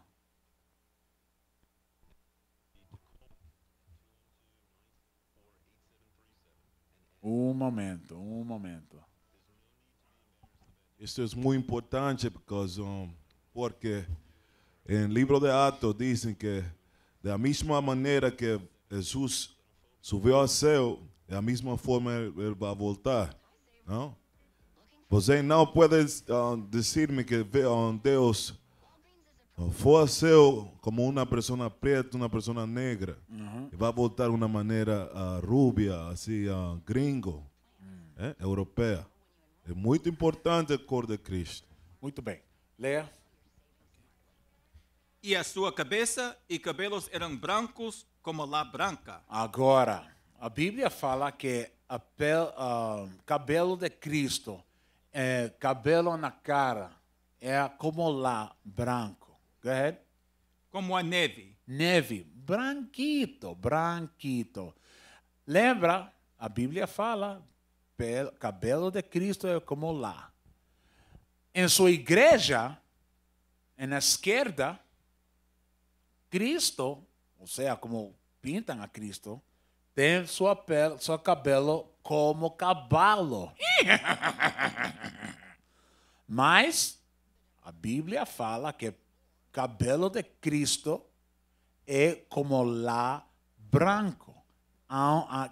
Un momento, un momento. Esto es muy importante because, um, porque em libro de actos dicen que de la misma manera que Jesus subió subiu ao de la misma forma él va a voltar. Não? Você não pode ah, dizer-me que um, Deus foi seu como uma pessoa preta, uma pessoa negra, uhum. e vai voltar de uma maneira uh, ah, rubia, assim, uh, gringo, uhum. Mm. é? Eh, europeia. É muito importante a cor de Cristo. Muito bem. Leia. E a sua cabeça e cabelos eram brancos como lá branca. Agora, a Bíblia fala que a pel, uh, cabelo de Cristo, é, cabelo na cara, é como lá, branco. Go ahead. Como a neve. Neve, branquito, branquito. Lembra, a Bíblia fala, pelo, cabelo de Cristo é como lá. Em sua igreja, na esquerda, Cristo, ou seja, como pintam a Cristo, tem sua, pele, cabelo como cavalo. Mas a Bíblia fala que cabelo de Cristo é como lá branco.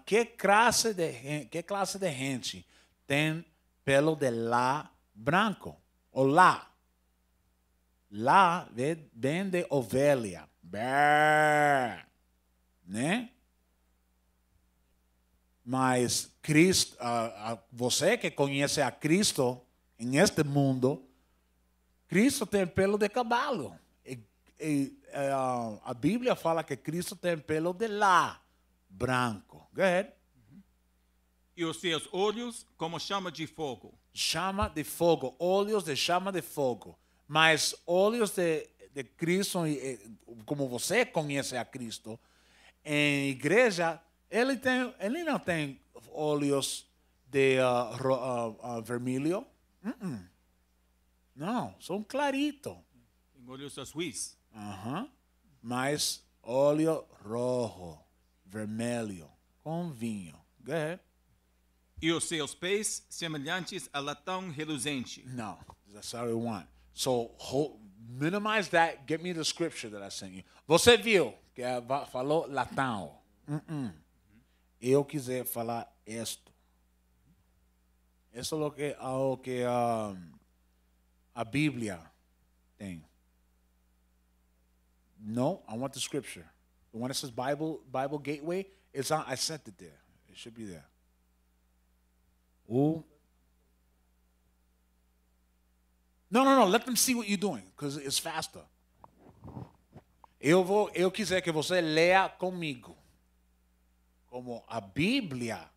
Que classe de, que classe de gente tem pelo de lá branco? O lá. Lá vem de ovelha. Né? Mas Cristo, você que conhece a Cristo em este mundo, Cristo tem pelo de cavalo. E, e, é, a, a Bíblia fala que Cristo tem pelo de lá, branco. Go ahead. E os seus olhos como chama de fogo. Chama de fogo, olhos de chama de fogo. Mas olhos de, de Cristo, como você conhece a Cristo, em igreja ele, tem, ele não tem olhos de uh, ro, uh, uh, vermelho. Uh não, são clarito. Tem olhos azuis. Mas óleo rojo, vermelho, com vinho. ahead. E os seus pés semelhantes a latão reluzente. Não, that's not what we want. So, hold, minimize that. Get me the scripture that I sent you. Você viu que falou latão. Uh -uh eu quiser falar isto. Isso é o que, o que a, ah, a Bíblia tem. No, I want the scripture. The one that says Bible, Bible Gateway, it's on, I sent it there. It should be there. O? No, no, no. Let them see what you're doing, because it's faster. Eu vou, eu quiser que você leia comigo. como a Biblia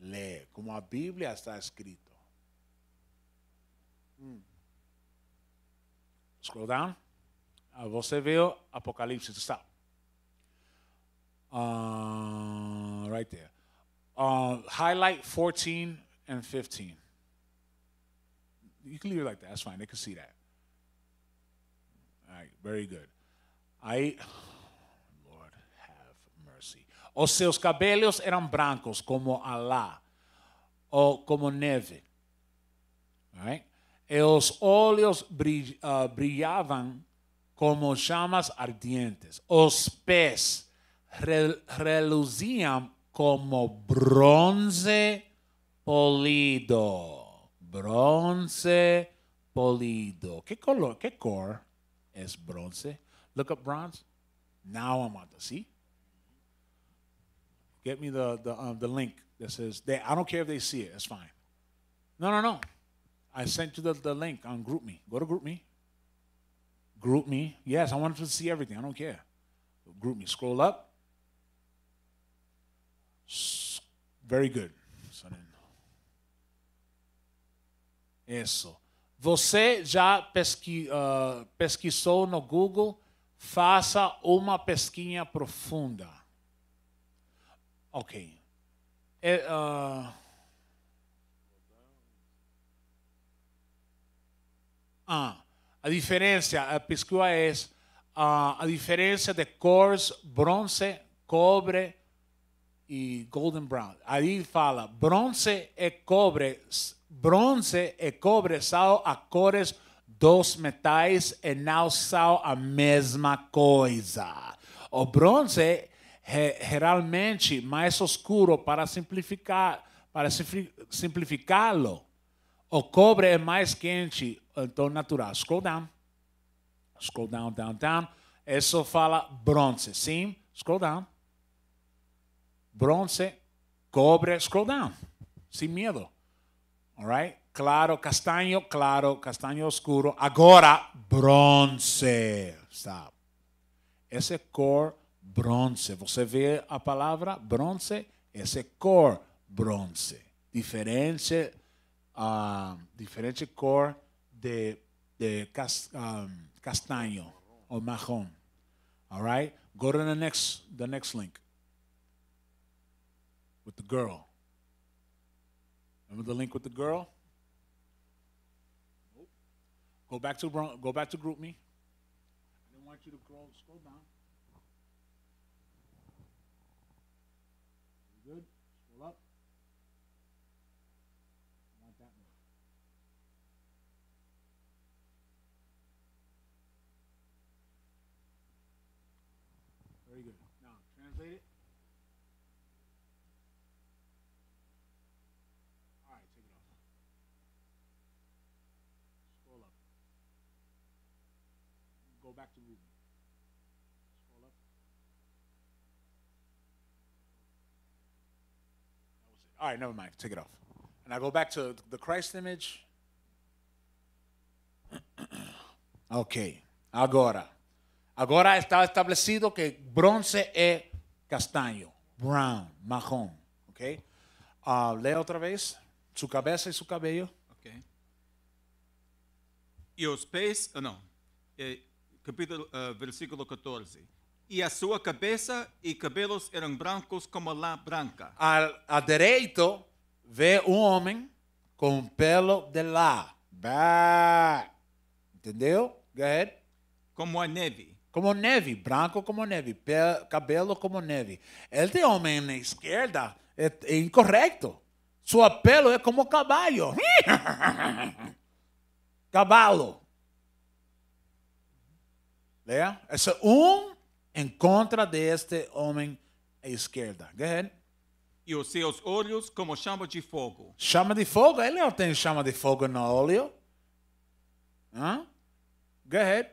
lee, como a Biblia está escrito. Hmm. Scroll down. Você veo Apocalipse, stop. Uh, right there. Uh, highlight 14 and 15. You can leave it like that. That's fine. They can see that. All right. Very good. I. Os seus cabelos eram brancos, como a lã, ou como neve. Right? E os olhos brilhavam ah, como chamas ardentes. Os pés reluziam como bronze polido. Bronze polido. Que color? Que cor é bronze? Look up bronze. Now, I'm to see? Get me the, the, um, the link that says, they, I don't care if they see it, it's fine. No, no, no. I sent you the, the link on GroupMe. Go to GroupMe. GroupMe. Yes, I wanted to see everything. I don't care. GroupMe. Scroll up. S Very good. Isso. Você já pesqui, uh, pesquisou no Google? Faça uma pesquinha profunda. Ok. É, uh... Ah, a diferença, a pesquisa é a, ah, a diferença de cores bronze, cobre e golden brown. Aí fala bronze e é cobre, bronze e é cobre são as cores dos metais e não são a mesma coisa. O bronze geralmente mais escuro para simplificar, para simplificá-lo. O cobre é mais quente, então natural. Scroll down. Scroll down, down, down. Isso fala bronze, sim? Scroll down. Bronze, cobre, scroll down. Sem medo. Alright? Claro, castanho, claro, castanho escuro. Agora, bronze. Stop. Essa é cor bronze. Você vê a palavra bronze, essa cor bronze, diferente a uh, diferente cor de, de cas, um, ah, castanho ou marrom. All right? Go to the next the next link with the girl. Remember the link with the girl? Go back to go back to group me. I don't want you to scroll, scroll down. Good. Scroll up. want that one. Very good. Now, translate it. All right, take it off. Scroll up. Go back to movement. All right, never mind. Take it off. And I go back to the Christ image. ok. Agora. Agora está estabelecido que bronze é castanho, brown, marrom. Ok? Uh, ah, leia outra vez. Su cabeça e seu cabelo. Ok. E os pés. Não. É, capítulo, uh, versículo 14. E a sua cabeça e cabelos eram brancos como lã branca. Al, a direito, vê um homem com pelo de lã. Bah. Entendeu? Go ahead. Como a neve. Como neve, branco como neve, pe, cabelo como neve. Este homem na esquerda é, é incorreto. Seu pelo é como cabalho. Cavalo. Leia, Esse um em contra deste homem à esquerda. Go ahead. E os seus olhos como chama de fogo. Chama de fogo? Ele não tem chama de fogo no olho. Hã? Go ahead.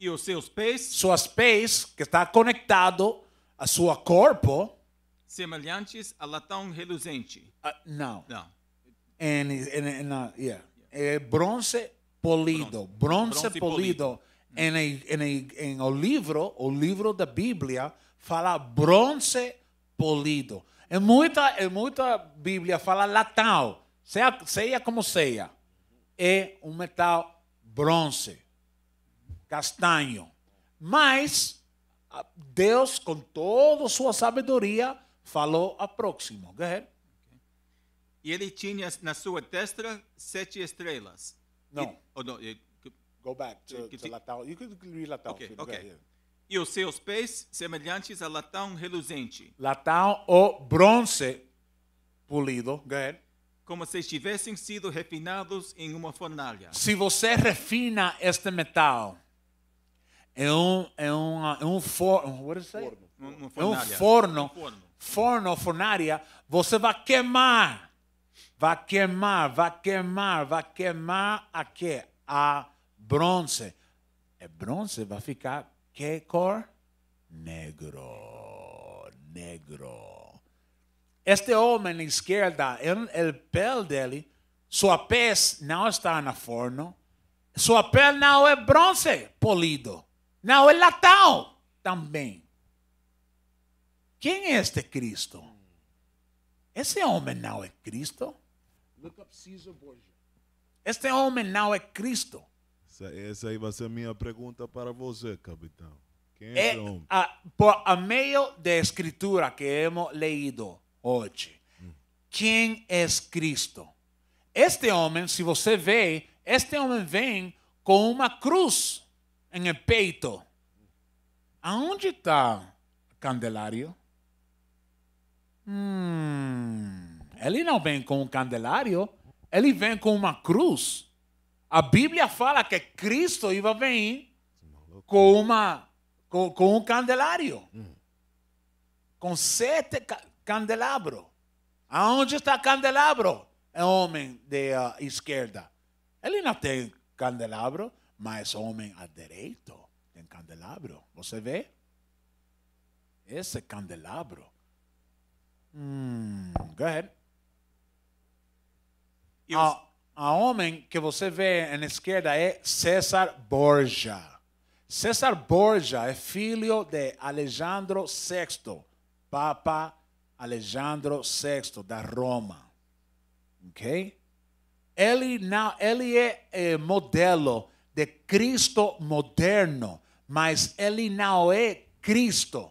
E os seus pés. Suas pés, que está conectado a seu corpo. Semelhantes a latão reluzente. Uh, não. Não. And, and, and uh, yeah. yeah. É bronze polido. Bronze, bronze polido. polido em, em, em o livro, o livro da Bíblia, fala bronze polido. Em muita, em muita Bíblia fala latal, seja, seja como seja. É um metal bronze, castanho. Mas Deus, com toda a sua sabedoria, falou a próximo. E ele tinha na sua testa sete estrelas. Não. E, oh, não Go back to, to latão. You could read latão. Okay, okay. E os seus pés semelhantes a latão reluzente. Latão ou bronze polido. Go ahead como se tivessem sido refinados em uma fornalha. Se você refina este metal é um é um é um forno, what is Forno. É um forno, forno, fornalha, você vai queimar, vai queimar, vai queimar, vai queimar a quê? A bronze. É bronze, vai ficar que cor? Negro. Negro. Este homem à esquerda, ele, ele pele dele, sua pele não está na forno, sua pele não é bronze polido, não é latão também. Quem é este Cristo? Esse homem não é Cristo? Este homem não é Cristo. Essa, essa aí vai ser minha pergunta para você, capitão. Quem é, é a, por, a meio da escritura que hemos leído hoje, hum. quem é Cristo? Este homem, se você vê, este homem vem com uma cruz em peito. Aonde está o candelário? Hum, ele não vem com um candelário, ele vem com uma cruz. A Bíblia fala que Cristo ia vir com, uma, com, com um candelário. Com sete candelabros. Aonde está candelabro? É homem de uh, esquerda. Ele não tem candelabro, mas homem à direita tem candelabro. Você vê? Esse candelabro. Hum, go ahead. E os... ah, a homem que você vê na esquerda é César Borja. César Borja é filho de Alejandro VI, Papa Alejandro VI da Roma. Ok? Ele, não, ele é, é modelo de Cristo moderno, mas ele não é Cristo.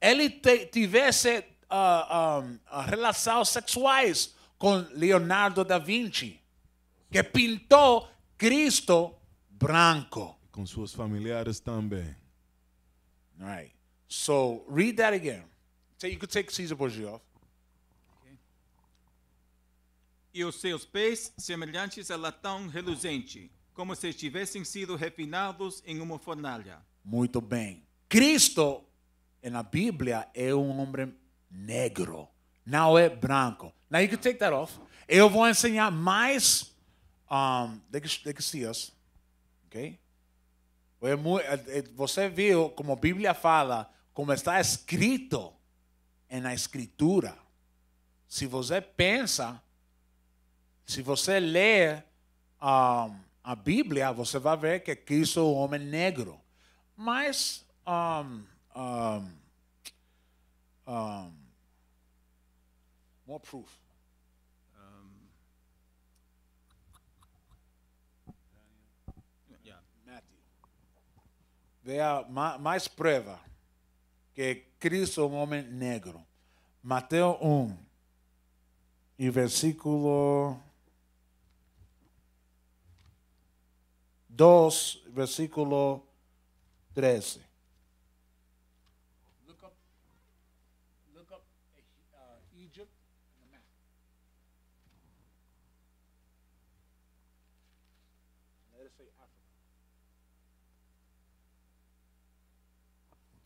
Ele te, tivesse uh, ah, um, ah, relações sexuais com Leonardo da Vinci que pintou Cristo branco. Com seus familiares também. All right. So read that again. So you could take Caesar Borgia off. Okay. E os seus pés semelhantes a latão reluzente, como se tivessem sido refinados em uma fornalha. Muito bem. Cristo na Bíblia é um homem negro, não é branco. Now you can take that off. Eu vou ensinar mais um, they, can, they can see us. Okay? É é, é, você viu como a Bíblia fala, como está escrito na Escritura. Se você pensa, se você lê um, a Bíblia, você vai ver que Cristo é um homem negro. Mas um, um, um, more proof. veja mais prova que Cristo é um homem negro. Mateus 1, e versículo 2, versículo 13.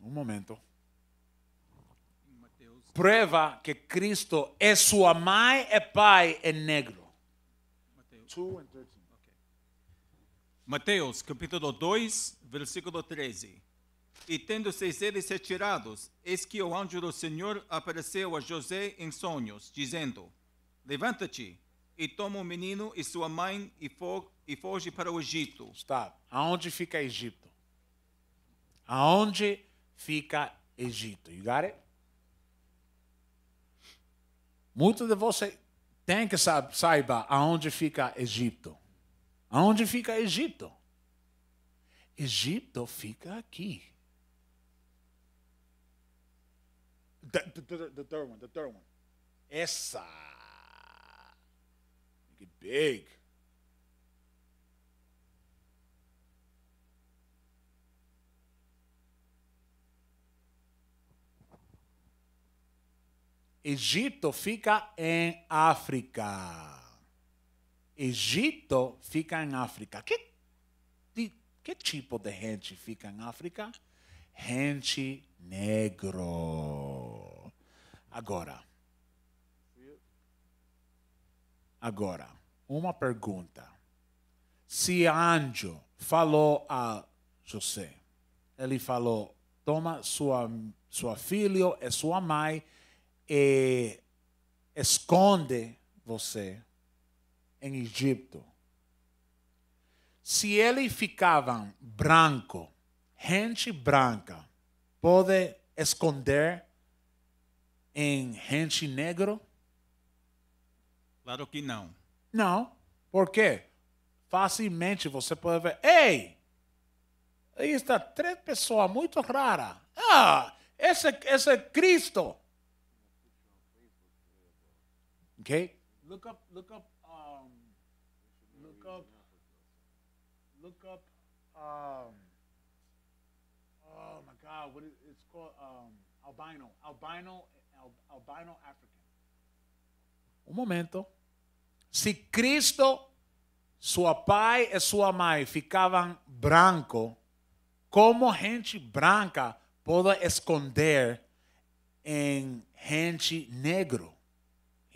um momento. Prueba que Cristo é sua mãe e pai é negro. Mateus, okay. Mateus capítulo 2, versículo 13. E tendo se eles retirados, eis que o anjo do Senhor apareceu a José em sonhos, dizendo: Levanta-te e toma o menino e sua mãe e, fo e foge para o Egito. Está. Aonde fica Egito? Aonde fica Egito. You got it? Muitos de vocês têm que saiba aonde fica Egito. Aonde fica Egito? Egito fica aqui. The, the, the, third one, the third one. Essa. Make it big. Egito fica em África. Egito fica em África. Que, de, que tipo de gente fica em África? Gente negro. Agora. Agora, uma pergunta. Se anjo falou a José, ele falou: toma sua, sua filha e é sua mãe e esconde você em Egito. Se eles ficavam branco, gente branca pode esconder em gente negro? Claro que não. Não. Por quê? Facilmente você pode ver. Ei! Aí está três pessoas muito raras. Ah! Esse, esse é Cristo! Okay? Look up, look up, um, look up, look up, um, oh my God, what is it's called? Um, albino, albino, al, albino African. Um momento. Se Cristo, sua pai e sua mãe ficavam branco, como gente branca pode esconder em gente negro?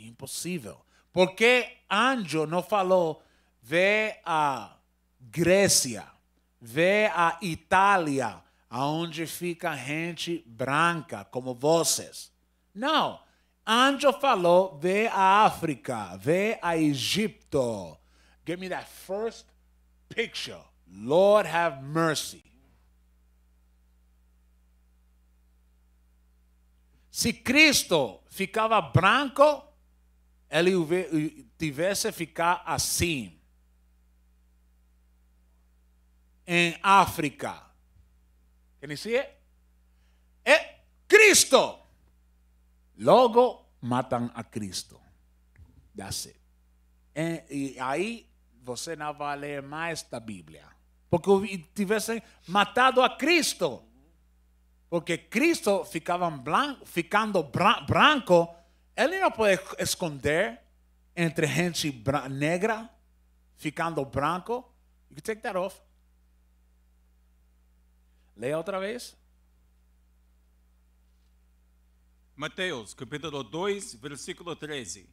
Impossível. Porque anjo não falou, vê a Grécia, vê a Itália, aonde fica gente branca como vocês. Não. Anjo falou, vê a África, vê a Egito. Give me that first picture. Lord have mercy. Se Cristo ficava branco, ele tivesse ficar assim, em África, quem é Cristo. Logo matam a Cristo. That's it. E, é, e aí você não vai ler mais da Bíblia. Porque tivessem matado a Cristo. Porque Cristo ficava ficando branco ele não pode esconder entre gente negra, ficando branco. You can take that off. Leia outra vez. Mateus, capítulo 2, versículo 13.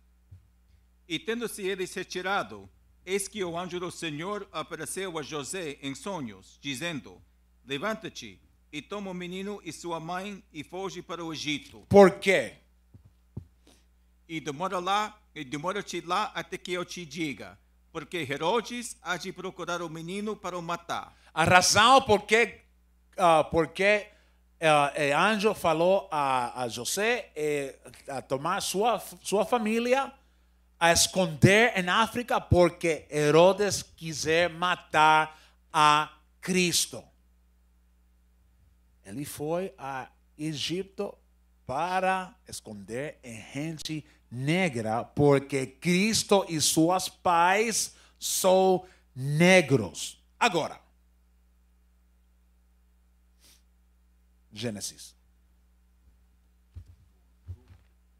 E tendo-se eles retirado, eis que o anjo do Senhor apareceu a José em sonhos, dizendo: Levanta-te e toma o menino e sua mãe e foge para o Egito. Por quê? e demora lá, e demora-te lá até que eu te diga, porque Herodes há de procurar o menino para o matar. A razão porque uh, ah, porque uh, ah, eh, anjo falou a, a José e eh, a tomar sua sua família a esconder em África porque Herodes quiser matar a Cristo. Ele foi a Egito para esconder em gente negra porque Cristo e suas pais são negros. Agora, Gênesis.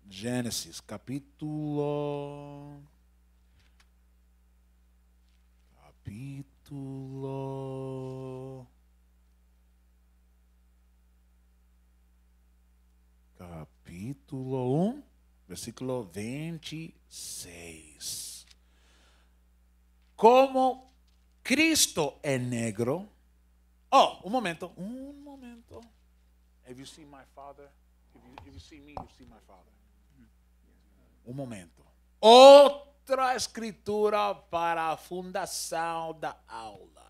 Gênesis, capítulo. Capítulo. Capítulo 1 versículo 26. Como Cristo é negro. Oh, um momento, um momento. Have you seen my father? If you, if you see me, you see my father. Um momento. Outra escritura para a fundação da aula.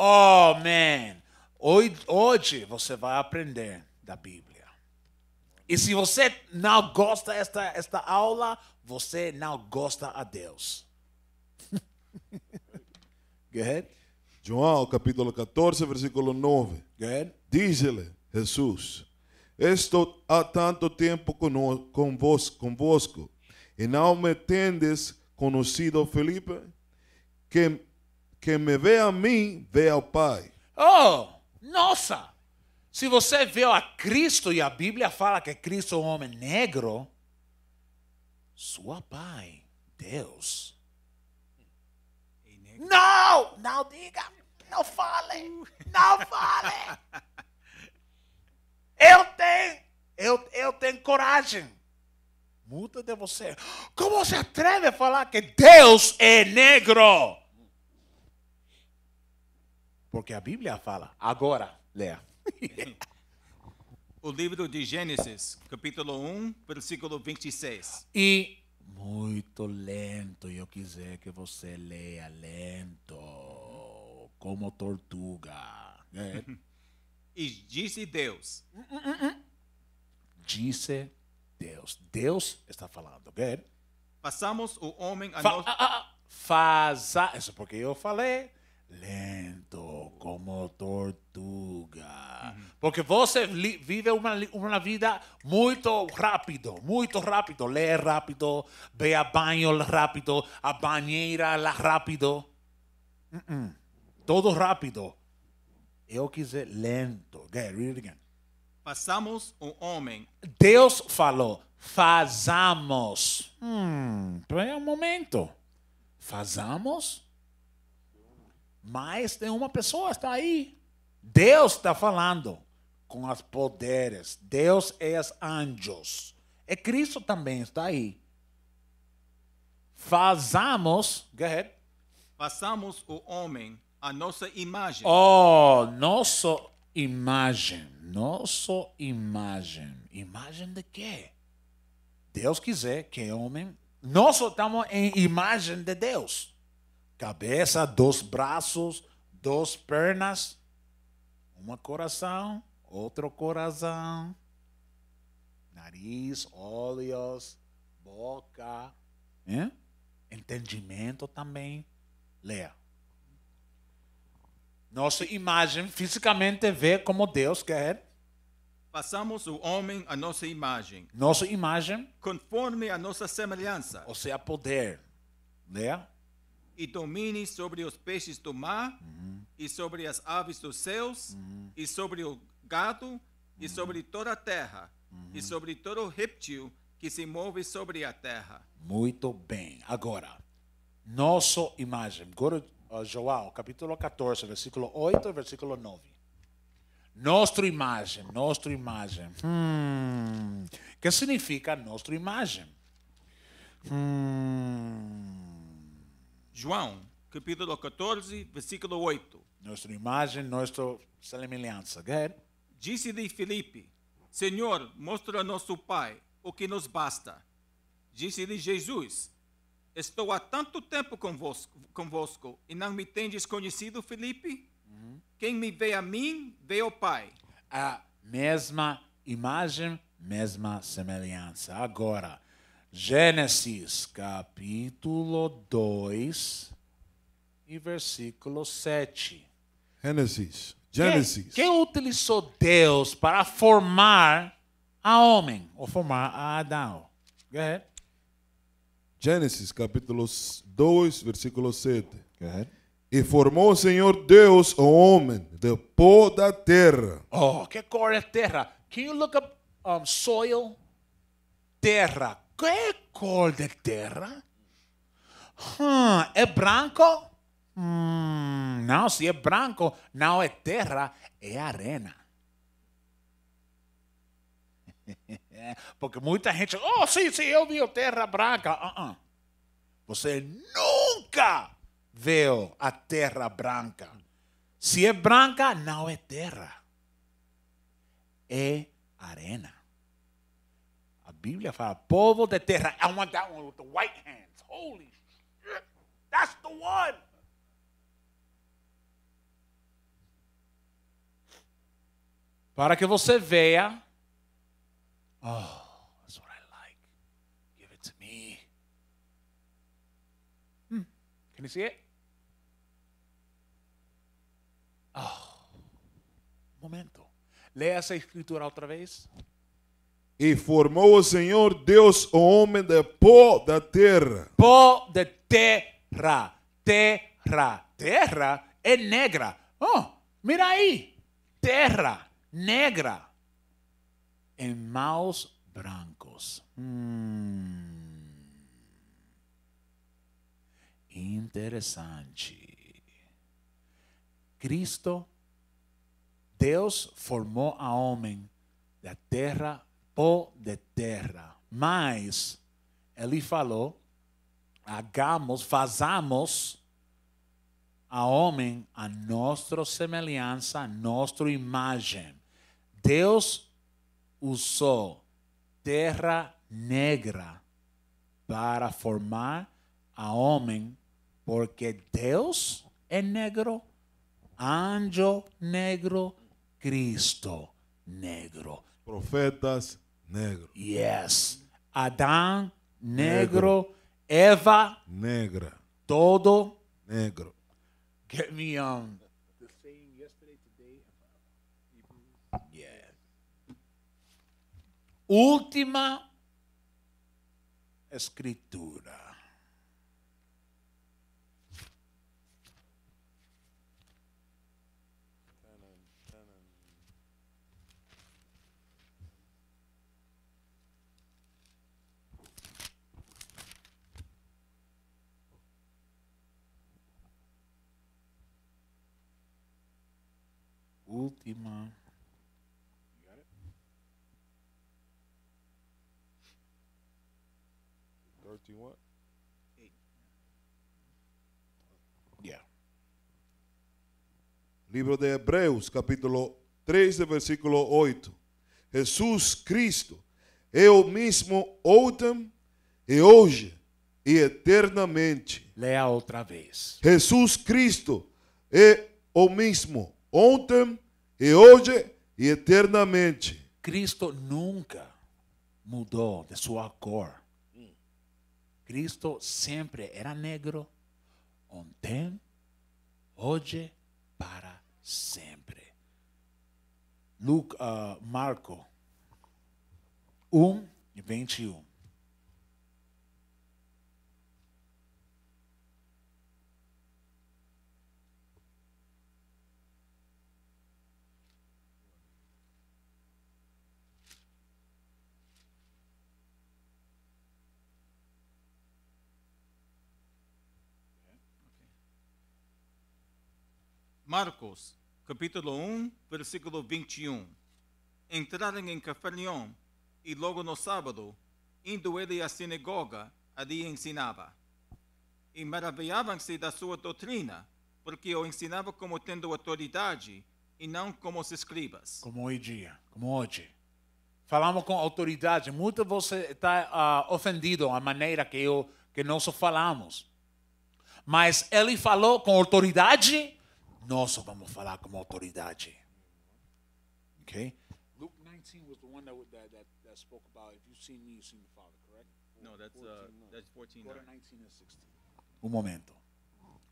Oh, man. Hoje você vai aprender da Bíblia. E se você não gosta esta esta aula, você não gosta a Deus. Go ahead. João capítulo 14, versículo 9. Go ahead. Diz-lhe Jesus: Estou há tanto tempo convosco, convosco e não me tendes conhecido, Felipe, que que me vê a mim, vê ao Pai. Oh, nossa! Se você vê a Cristo e a Bíblia fala que é Cristo é um homem negro, sua pai, Deus. não! Não diga! Não fale! Não fale! Eu tenho, eu, eu tenho coragem. Muda de você. Como você atreve a falar que Deus é negro? Porque a Bíblia fala. Agora, leia. o livro de Gênesis, capítulo 1, versículo 26. E muito lento, eu quiser que você leia lento, como tortuga. Né? e disse Deus. Disse Deus. Deus está falando, ok? Passamos o homem a Fa nós. Ah, ah, ah. Faça. Isso é porque eu falei lento como tortuga. Porque você vive uma, uma vida muito rápido, muito rápido. Lê rápido, vê a banho rápido, a banheira lá rápido. Uh -uh. Todo rápido. Eu quis dizer lento. Okay, read it again. Façamos um homem. Deus falou, fazamos. Hum, um momento. Fazamos? Mas tem uma pessoa está aí. Deus está falando com os poderes. Deus é os anjos. E Cristo também está aí. Fazamos, go ahead. Façamos o homem a nossa imagem. Oh, nossa imagem. Nossa imagem. Imagem de quê? Deus quiser que homem. Nós estamos em imagem de Deus cabeça, dois braços, duas pernas, um coração, outro coração, nariz, olhos, boca, hein? entendimento também. Leia. Nossa imagem fisicamente vê como Deus quer. Passamos o homem à nossa imagem. Nossa imagem. Conforme a nossa semelhança. Ou seja, poder. Leia e domine sobre os peixes do mar, uhum. e sobre as aves dos céus, uhum. e sobre o gado, uhum. e sobre toda a terra, e sobre todo réptil que se move sobre a terra. Muito bem. Agora, nossa imagem. Agora, João, capítulo 14, versículo 8 e versículo 9. nosso imagem, nossa imagem. Hum, que significa nossa imagem? Hum. João, capítulo 14, versículo 8. Nossa imagem, nossa semelhança. Disse-lhe Filipe, Senhor, mostra-nos o Pai, o que nos basta. Disse-lhe Jesus, estou há tanto tempo convosco, convosco e não me tendes conhecido, Filipe? Quem me vê a mim, vê o Pai. A mesma imagem, mesma semelhança. Agora, Gênesis, capítulo 2 e versículo 7. Gênesis. Gênesis. Que, que utilizou Deus para formar a homem, ou formar a Adão? Go ahead. Gênesis, capítulo 2, versículo 7. Go ahead. E formou o Senhor Deus o homem de pó da terra. Oh, que cor é terra? Can you look up um, soil? Terra, ¿Qué color de terra? Hmm, ¿Es blanco? branco? Hmm, no, si es branco, no es terra, es arena. Porque muita gente, oh, sí, sí, eu vi terra branca. Usted uh-uh". nunca viu a terra branca. Si es branca, no es terra. es arena. Bíblia fala, povo de terra. I want that one with the white hands. Holy shit. That's the one. Para que você veja. Oh, that's what I like. Give it to me. Hmm. Can you see it? Oh. momento. Leia essa escritura outra vez. E formou o Senhor Deus o homem de pó da terra. Pó da terra. Terra. Terra é negra. Oh, mira aí. Terra negra. Em maus brancos. Hum. Interessante. Cristo, Deus formou a homem da terra pó de terra. Mas ele falou: hagamos, fazamos a homem a nossa semelhança, a nossa imagem. Deus usou terra negra para formar a homem, porque Deus é negro, anjo negro, Cristo negro. Profetas Negro. Yes. Adán, negro. Eva, negra. Todo, negro. Get me on. Um, The saying yesterday, today, about Yeah. Última escritura. última. Thirteen Yeah. Livro de Hebreus, capítulo 13, versículo 8. Jesus Cristo é o mesmo ontem e hoje e eternamente. Leia outra vez. Jesus Cristo é o mesmo ontem e hoje e eternamente. Cristo nunca mudou de sua cor. Cristo sempre era negro, ontem, hoje, para sempre. Luke, uh, ah, Marco 1, 21. Marcos, capítulo 1, versículo 21. Entraram em Cafarnaum, e logo no sábado, indo ele à sinagoga, ali ensinava. E maravilhavam-se da sua doutrina, porque o ensinava como tendo autoridade, e não como os escribas. Como hoje dia, como hoje. Falamos com autoridade. Muito você está uh, ofendido a maneira que eu que nós falamos. Mas ele falou com autoridade nós só vamos falar com autoridade. Ok? Luke 19 was the one that, that, that, that spoke about if you've seen me, you've seen the Father, correct? No, that's, 14, uh, no. that's 14. Go to 19 and 16. Um momento.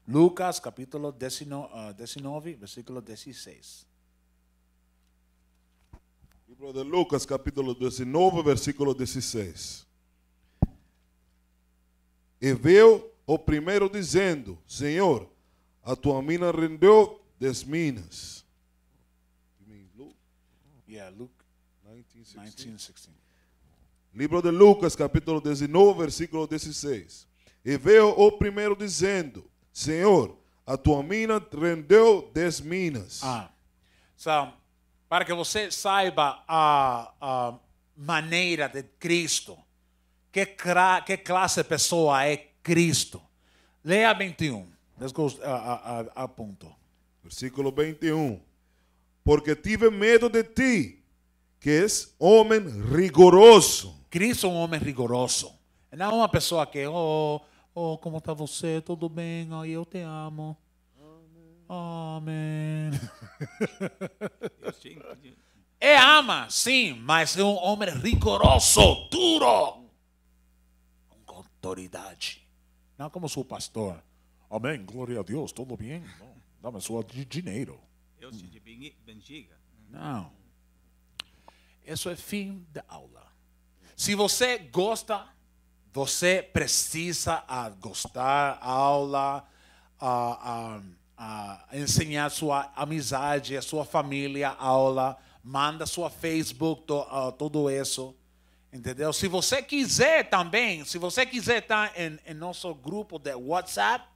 Lucas capítulo 19, uh, versículo 16. Libro de Lucas capítulo 19, versículo 16. E veio o primeiro dizendo: Senhor, a tua mina rendeu 10 minas. You mean Luke? Yeah, Luke 1916. Livro de Lucas, capítulo 19, versículo 16. E veio o primeiro dizendo: Senhor, a tua mina rendeu 10 minas. Ah. So, para que você saiba a, a maneira de Cristo, que, que classe de pessoa é Cristo. Leia 21. Let's go uh, uh, uh, a, a, a ponto. Versículo 21. Porque tive medo de ti, que és homem rigoroso. Cristo é um homem rigoroso. Não é uma pessoa que, oh, oh, como está você? Tudo bem? Oh, eu te amo. Amém. é ama, sim, mas é um homem rigoroso, duro, com autoridade. Não como seu pastor Amém, glória a Deus, tudo bem? Dá-me sua de dinheiro. Eu te bendiga. Não. Isso é fim da aula. Se você gosta, você precisa ah, gostar da aula, a, a, a ensinar sua amizade, a sua família a aula, manda sua Facebook, to, uh, tudo isso. Entendeu? Se você quiser também, se você quiser estar em, em nosso grupo de WhatsApp,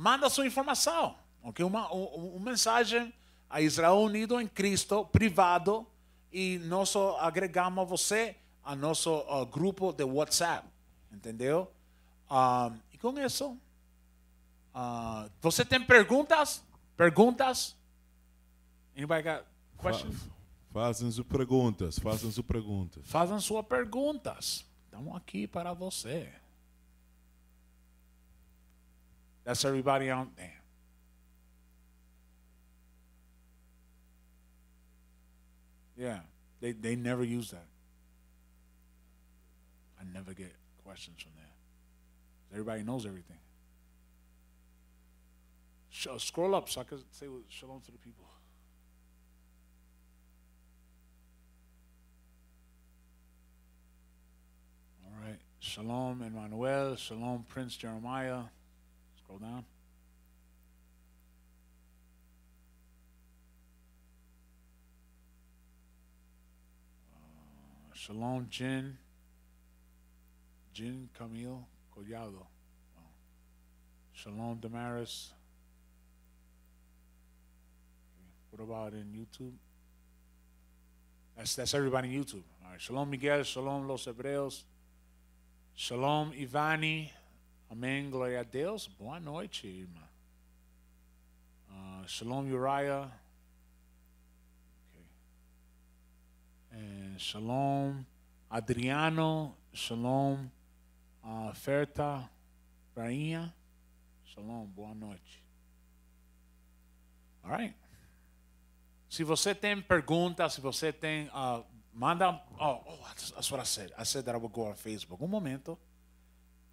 manda sua informação, okay? uma, uma mensagem a Israel Unido em Cristo, privado, e nós agregamos você a nosso uh, grupo de WhatsApp, entendeu? Ah, e com isso, uh, você tem perguntas? Perguntas? Anybody got questions? Fazem suas perguntas, fazem suas perguntas. Fazem suas perguntas. Estamos aqui para você. That's everybody on. there. Yeah, they, they never use that. I never get questions from there. Everybody knows everything. Sh- uh, scroll up so I can say shalom to the people. All right. Shalom, Emmanuel. Shalom, Prince Jeremiah. Scroll down. Uh, Shalom Jin. Jin Camille Collado. Oh. Shalom Damaris. What about in YouTube? That's, that's everybody in YouTube. All right. Shalom Miguel. Shalom Los Hebreos. Shalom Ivani. Amém, glória a Deus. Boa noite, irmã. Uh, shalom, Uriah. Okay. É, shalom, Adriano. Shalom, uh, Ferta, Rainha. Shalom, boa noite. All right. Se você tem perguntas, se você tem. Uh, manda. Oh, oh, a I said, I said that I would go on Facebook. Um momento.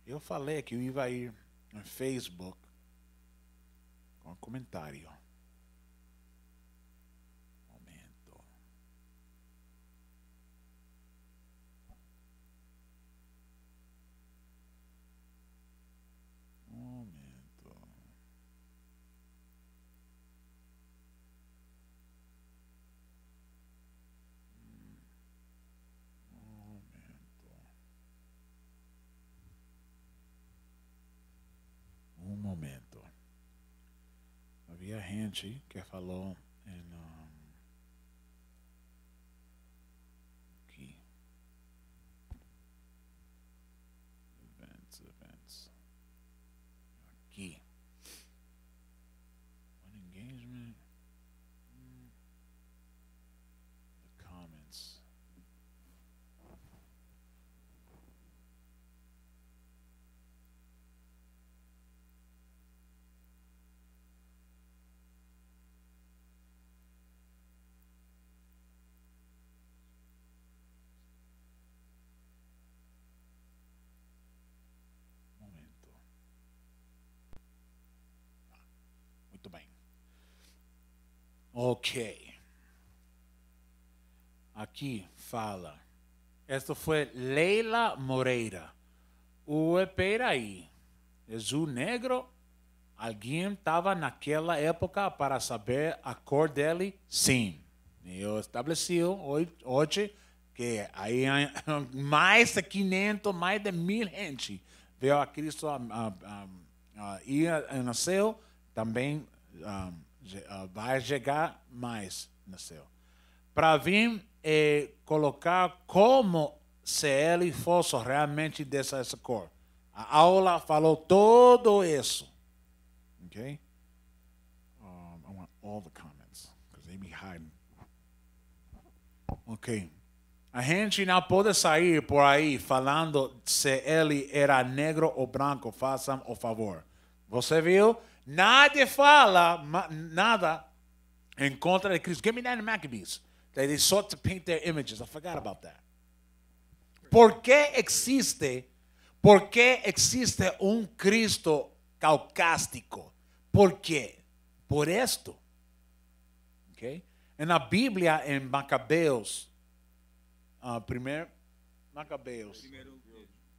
Eu falei que o Ivair no Facebook, com um comentário. que é falou é, Ok. Aqui fala. Esta foi Leila Moreira. Ué, peraí. Azul negro? Alguém estava naquela época para saber a cor dele? Sim. Eu estabeleci hoje que aí é mais de 500, mais de mil gente veio a Cristo e nasceu também. Um, ah, ah, vai chegar mais no céu. Para vir e é, colocar como se ele fosse realmente dessa essa cor. A aula falou todo isso. ok Um, I want all the comments, because they be hiding. Ok. A gente não pode sair por aí falando se ele era negro ou branco. Façam o favor. Você viu? Nada fala, nada em contra de Cristo. Give me that in Maccabees. That they sought to paint their images. I forgot about that. Por que existe, por que existe um Cristo caucástico? Por quê? Por esto. Ok? na Bíblia, em Macabeus, uh, ah, primeiro, Macabeus. Primeiro,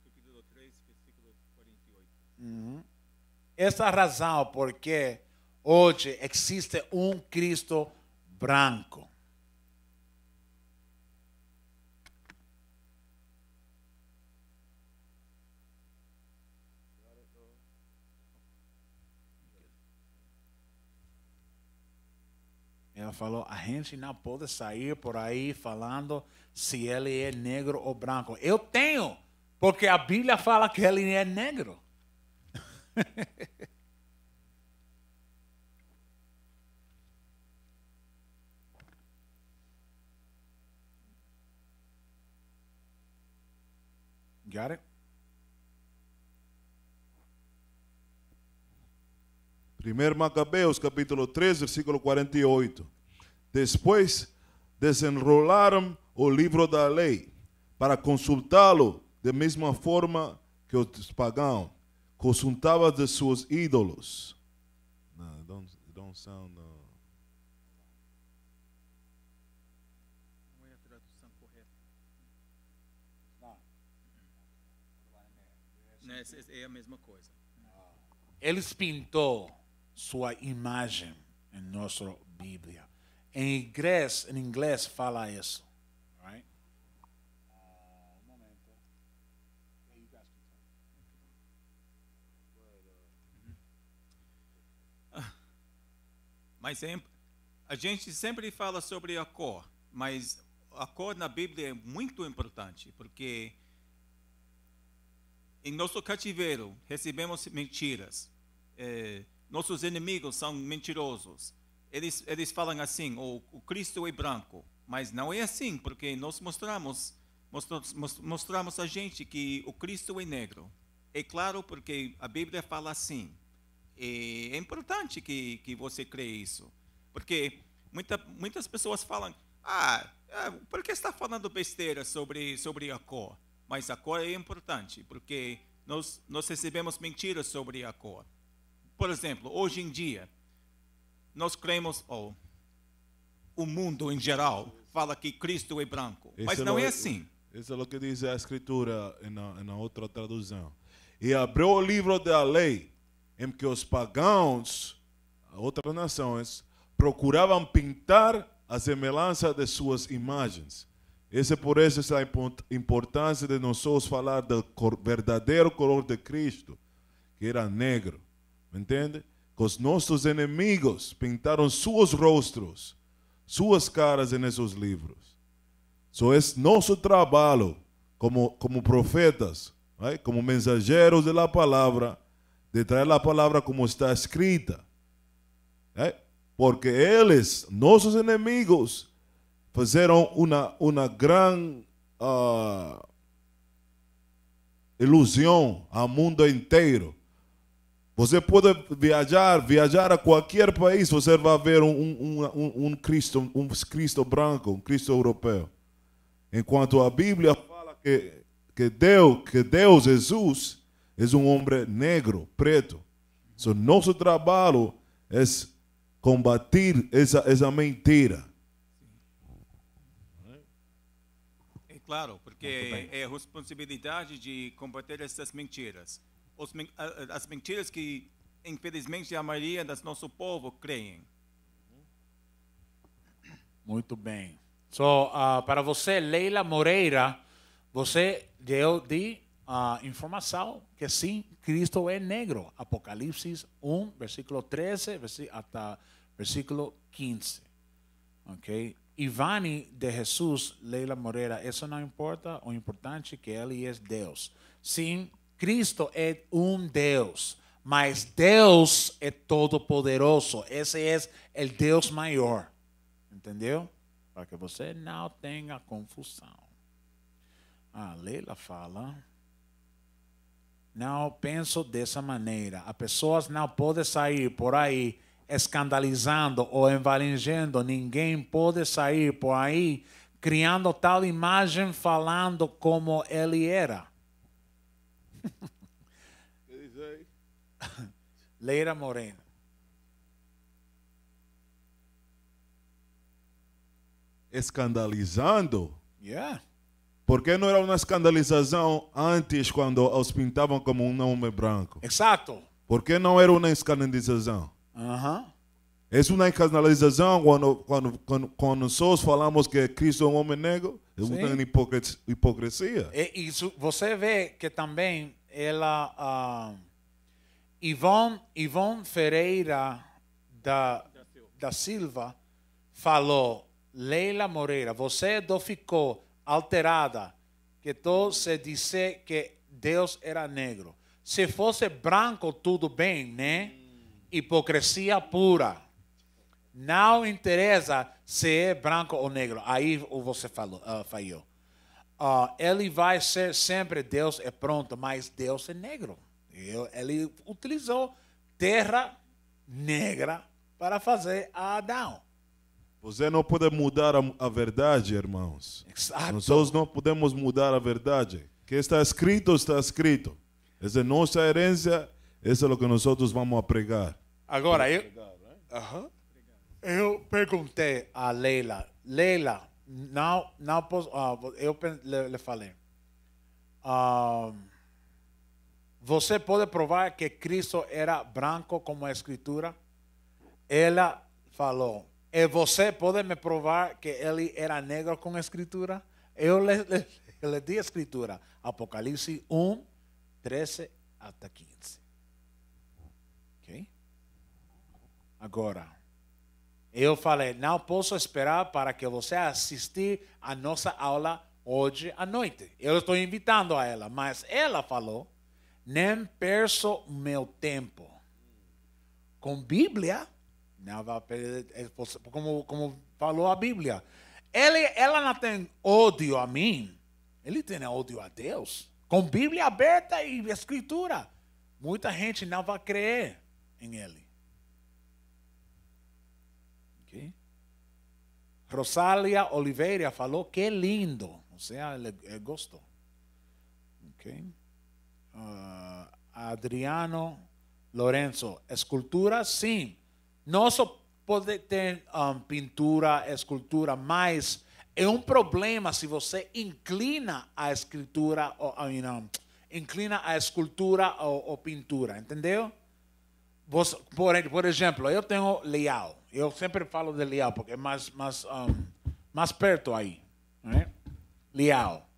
capítulo 3, versículo 48. Uhum. -huh. Essa é razão porque hoje existe um Cristo branco. Ela falou: a gente não pode sair por aí falando se ele é negro ou branco. Eu tenho, porque a Bíblia fala que ele é negro. Got it? Primeiro Macabeus, capítulo 3, versículo 48. Depois desenrolaram o livro da lei para consultá-lo da mesma forma que os pagãos consultava de seus ídolos. No, não, don't, don't sound, uh... Não é a tradução correta. Não. É a mesma coisa. Eles pintou sua imagem em nossa Bíblia. Em inglês, em inglês fala isso. Mas a gente sempre fala sobre a cor, mas a cor na Bíblia é muito importante, porque em nosso cativeiro recebemos mentiras. É, nossos inimigos são mentirosos. Eles, eles falam assim, o, oh, o Cristo é branco. Mas não é assim, porque nós mostramos, mostramos, mostramos a gente que o Cristo é negro. É claro porque a Bíblia fala assim é importante que, que você crê isso. Porque muita, muitas pessoas falam, ah, é, por que está falando besteira sobre, sobre a cor? Mas a cor é importante, porque nós, nós recebemos mentiras sobre a cor. Por exemplo, hoje em dia, nós cremos, ou oh, o mundo em geral fala que Cristo é branco, mas é não é, é assim. Isso é o que diz a Escritura na, na outra tradução. E abriu o livro da lei em que os pagãos, outras nações, procuravam pintar a semelhança de suas imagens. Esse por isso é a importância de nós falar do verdadeiro color de Cristo, que era negro. Entende? Que os nossos inimigos pintaram seus rostos, suas caras em esses livros. Isso é nosso trabalho como, como profetas, como mensageiros da palavra de traer la palabra como está escrita. ¿eh? Porque no sus enemigos, hicieron pues, una una ah, ilusión al mundo entero. Usted puede viajar, viajar a cualquier país, va a ver un Cristo, un Cristo branco, un Cristo europeo. En cuanto a la fala que, que Deus, que Jesus, é um homem negro, preto. So, nosso trabalho é combater essa, essa mentira. É claro, porque é responsabilidade de combater essas mentiras. as mentiras que, infelizmente, a maioria do nosso povo creem. Muito bem. So, uh, para você, Leila Moreira, você deu de a informação que sim, Cristo é negro. Apocalipse 1, versículo 13 até versículo 15. Ok? Ivani de Jesus, Leila Moreira, isso não importa. O importante é que ele é Deus. Sim, Cristo é um Deus, mas Deus é todo-poderoso. Esse é o Deus maior. Entendeu? Para que você não tenha confusão. A ah, Leila fala. Não penso dessa maneira. A pessoa não pode sair por aí escandalizando ou envalenjando. Ninguém pode sair por aí criando tal imagem falando como ele era. Leira Moreno. Escandalizando? Yeah. Porque não era uma escandalização antes, quando os pintavam como um homem branco? Exato. Porque não era uma escandalização? Aham. Uh -huh. É uma escandalização quando, quando, quando, quando nós falamos que Cristo é um homem negro? É Sim. uma hipocrisia. E, é você vê que também ela. Uh, ah, Ivon, Ivon Ferreira da, da Silva falou: Leila Moreira, você ficou alterada, que todo se disse que Deus era negro. Se fosse branco, tudo bem, né? Hipocrisia pura. Não interessa se é branco ou negro. Aí você falou, uh, falhou. Uh, ele vai ser sempre Deus é pronto, mas Deus é negro. Ele utilizou terra negra para fazer Adão. Você não pode mudar a, verdade, irmãos. Exato. Nós não podemos mudar a verdade. O que está escrito, está escrito. Essa é nossa herência, isso é o que nós vamos pregar. Agora, eu, uh -huh. eu perguntei a Leila, Leila, não, não posso, uh, eu lhe, falei, uh, você pode provar que Cristo era branco como a Escritura? Ela falou, e eh, você pode me provar que ele era negro com a escritura? Eu lhe, lhe, lhe a escritura. Apocalipse 1, 13 até 15. Ok? Agora, eu falei, não posso esperar para que você assistir a nossa aula hoje à noite. Eu estou invitando a ela, mas ela falou, nem perço meu tempo. Com Bíblia, como, como falou a Bíblia. Ele, ela não tem ódio a mim, ele tem ódio a Deus. Com Bíblia aberta e Escritura, muita gente não vai crer em ele. Okay. Rosália Oliveira falou que lindo, ou seja, ele, ele gostou. Okay. Uh, Adriano Lorenzo, escultura sim, não só pode ter um, ah, pintura, escultura, mas é um problema se você inclina a escritura ou I mean, inclina a escultura ou, ou pintura, entendeu? Você, por, por, exemplo, eu tenho Leal. Eu sempre falo de Leal porque é mais mais um, ah, mais perto aí, né? Leal.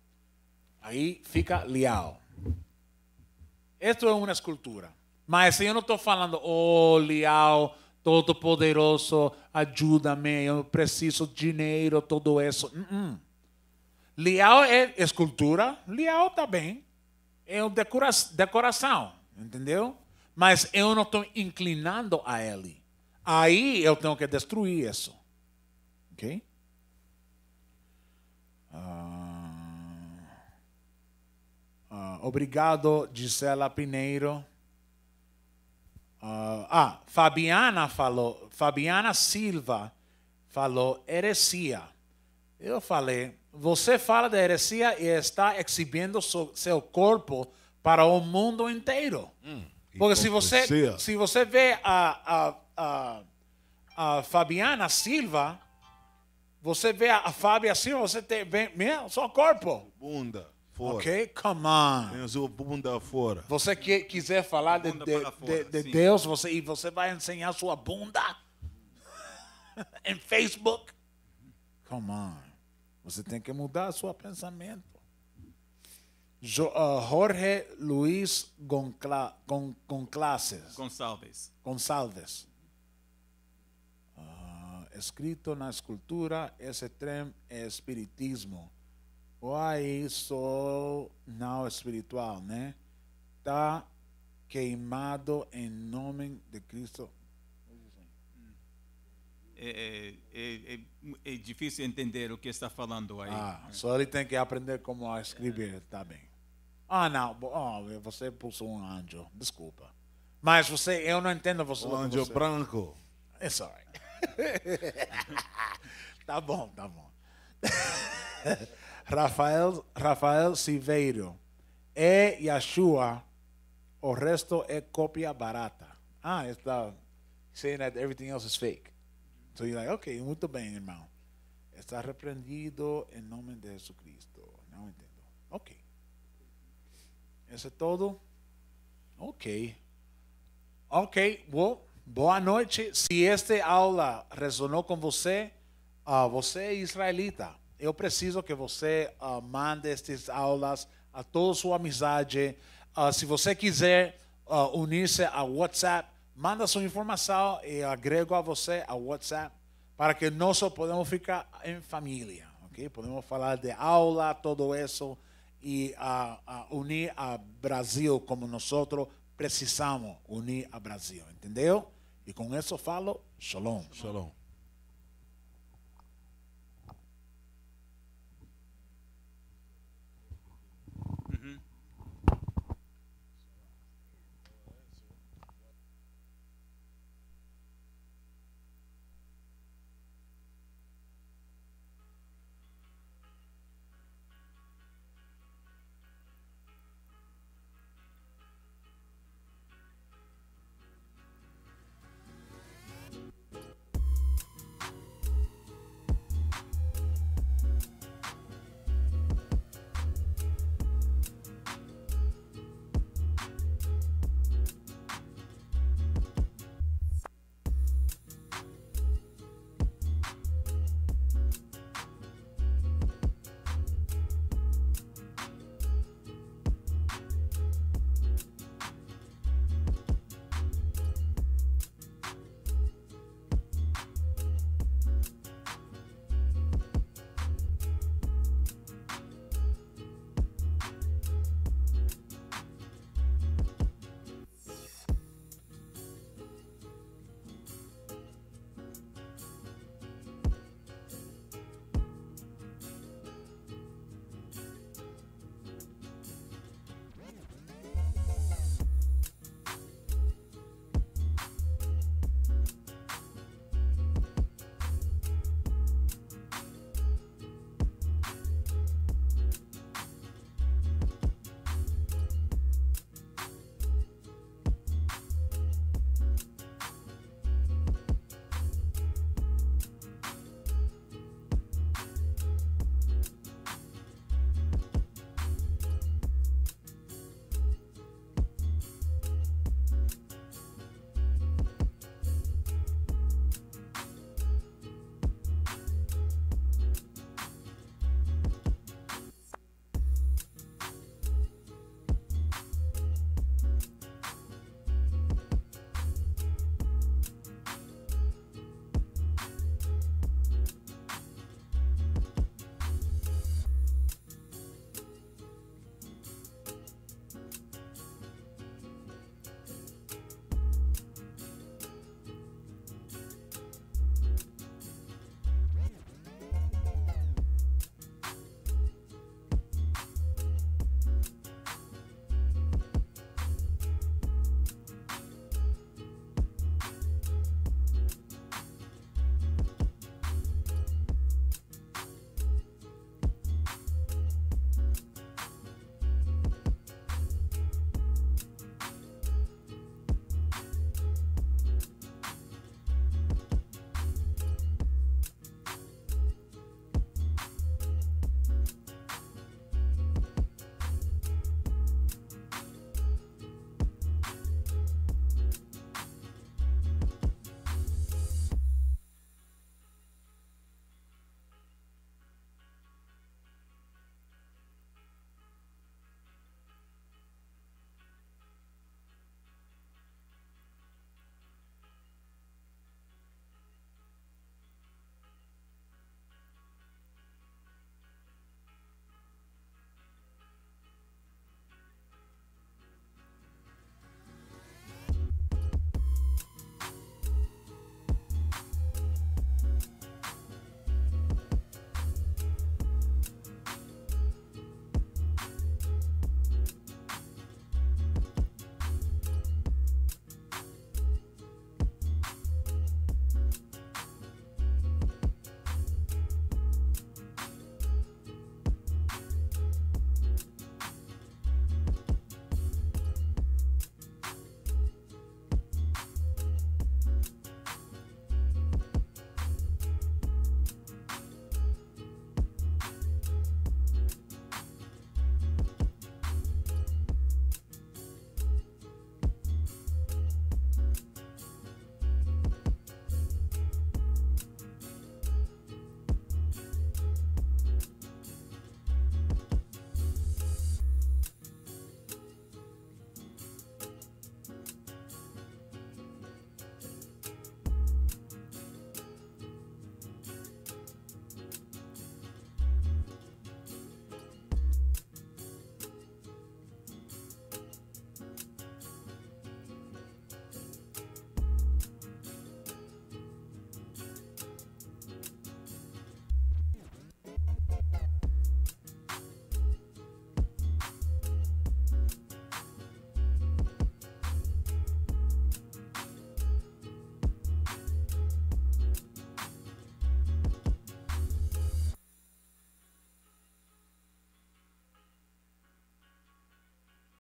Aí fica Leal. Isto é uma escultura. Mas se assim, eu não estou falando, oh, Leal Todo-Poderoso, ajuda-me, eu preciso de dinheiro, tudo isso. Uh -uh. Leal é escultura, leal também é decora decoração, entendeu? Mas eu não estou inclinando a ele. Aí eu tenho que destruir isso. Ok? Uh, obrigado, Gisela Pinheiro. Uh, ah, Fabiana falou, Fabiana Silva falou heresia. Eu falei, você fala de heresia e está exibindo seu, corpo para o mundo inteiro. Hum, Porque se você, se você vê a, a, a, a Fabiana Silva, você vê a, a Fábia Silva, você tem, vê, meu, só corpo. Bunda fora. Ok? Come on. Enzo, bunda fora. Você que, quiser falar de, de, de- de Deus você, e você vai enseñar sua bunda em Facebook? Come on. Você tem que mudar seu pensamento. Jo, ah, Jorge Luiz Goncla, Gon, Gonclases. Gonçalves. Gonçalves. Ah, escrito na escultura, esse trem é espiritismo ou aí sou não espiritual, né? Tá queimado em nome de Cristo. É, é, é, é, é difícil entender o que está falando aí. Ah, só ele tem que aprender como escrever, tá bem. Ah, não, oh, você pulsou um anjo, desculpa. Mas você, eu não entendo você. Um anjo você. branco. é alright. tá bom, tá bom. Rafael, Rafael Silveiro. É Yeshua. O resto é cópia barata. Ah, está é saying that everything else is fake. So you're like, ok, muito bem, irmão. Está repreendido em nome de Jesucristo. Não entendo. Ok. Isso é todo? Ok. Ok, well, boa noite. Se esta aula resonou com você, uh, você é israelita eu preciso que você uh, mande estas aulas a toda sua amizade. Uh, se você quiser uh, unir-se ao WhatsApp, manda sua informação e agrego a você ao WhatsApp para que nós podemos ficar em família, ok? Podemos falar de aula, tudo isso e unir a Brasil como nós precisamos unir a Brasil, entendeu? E com isso falo, shalom. Shalom.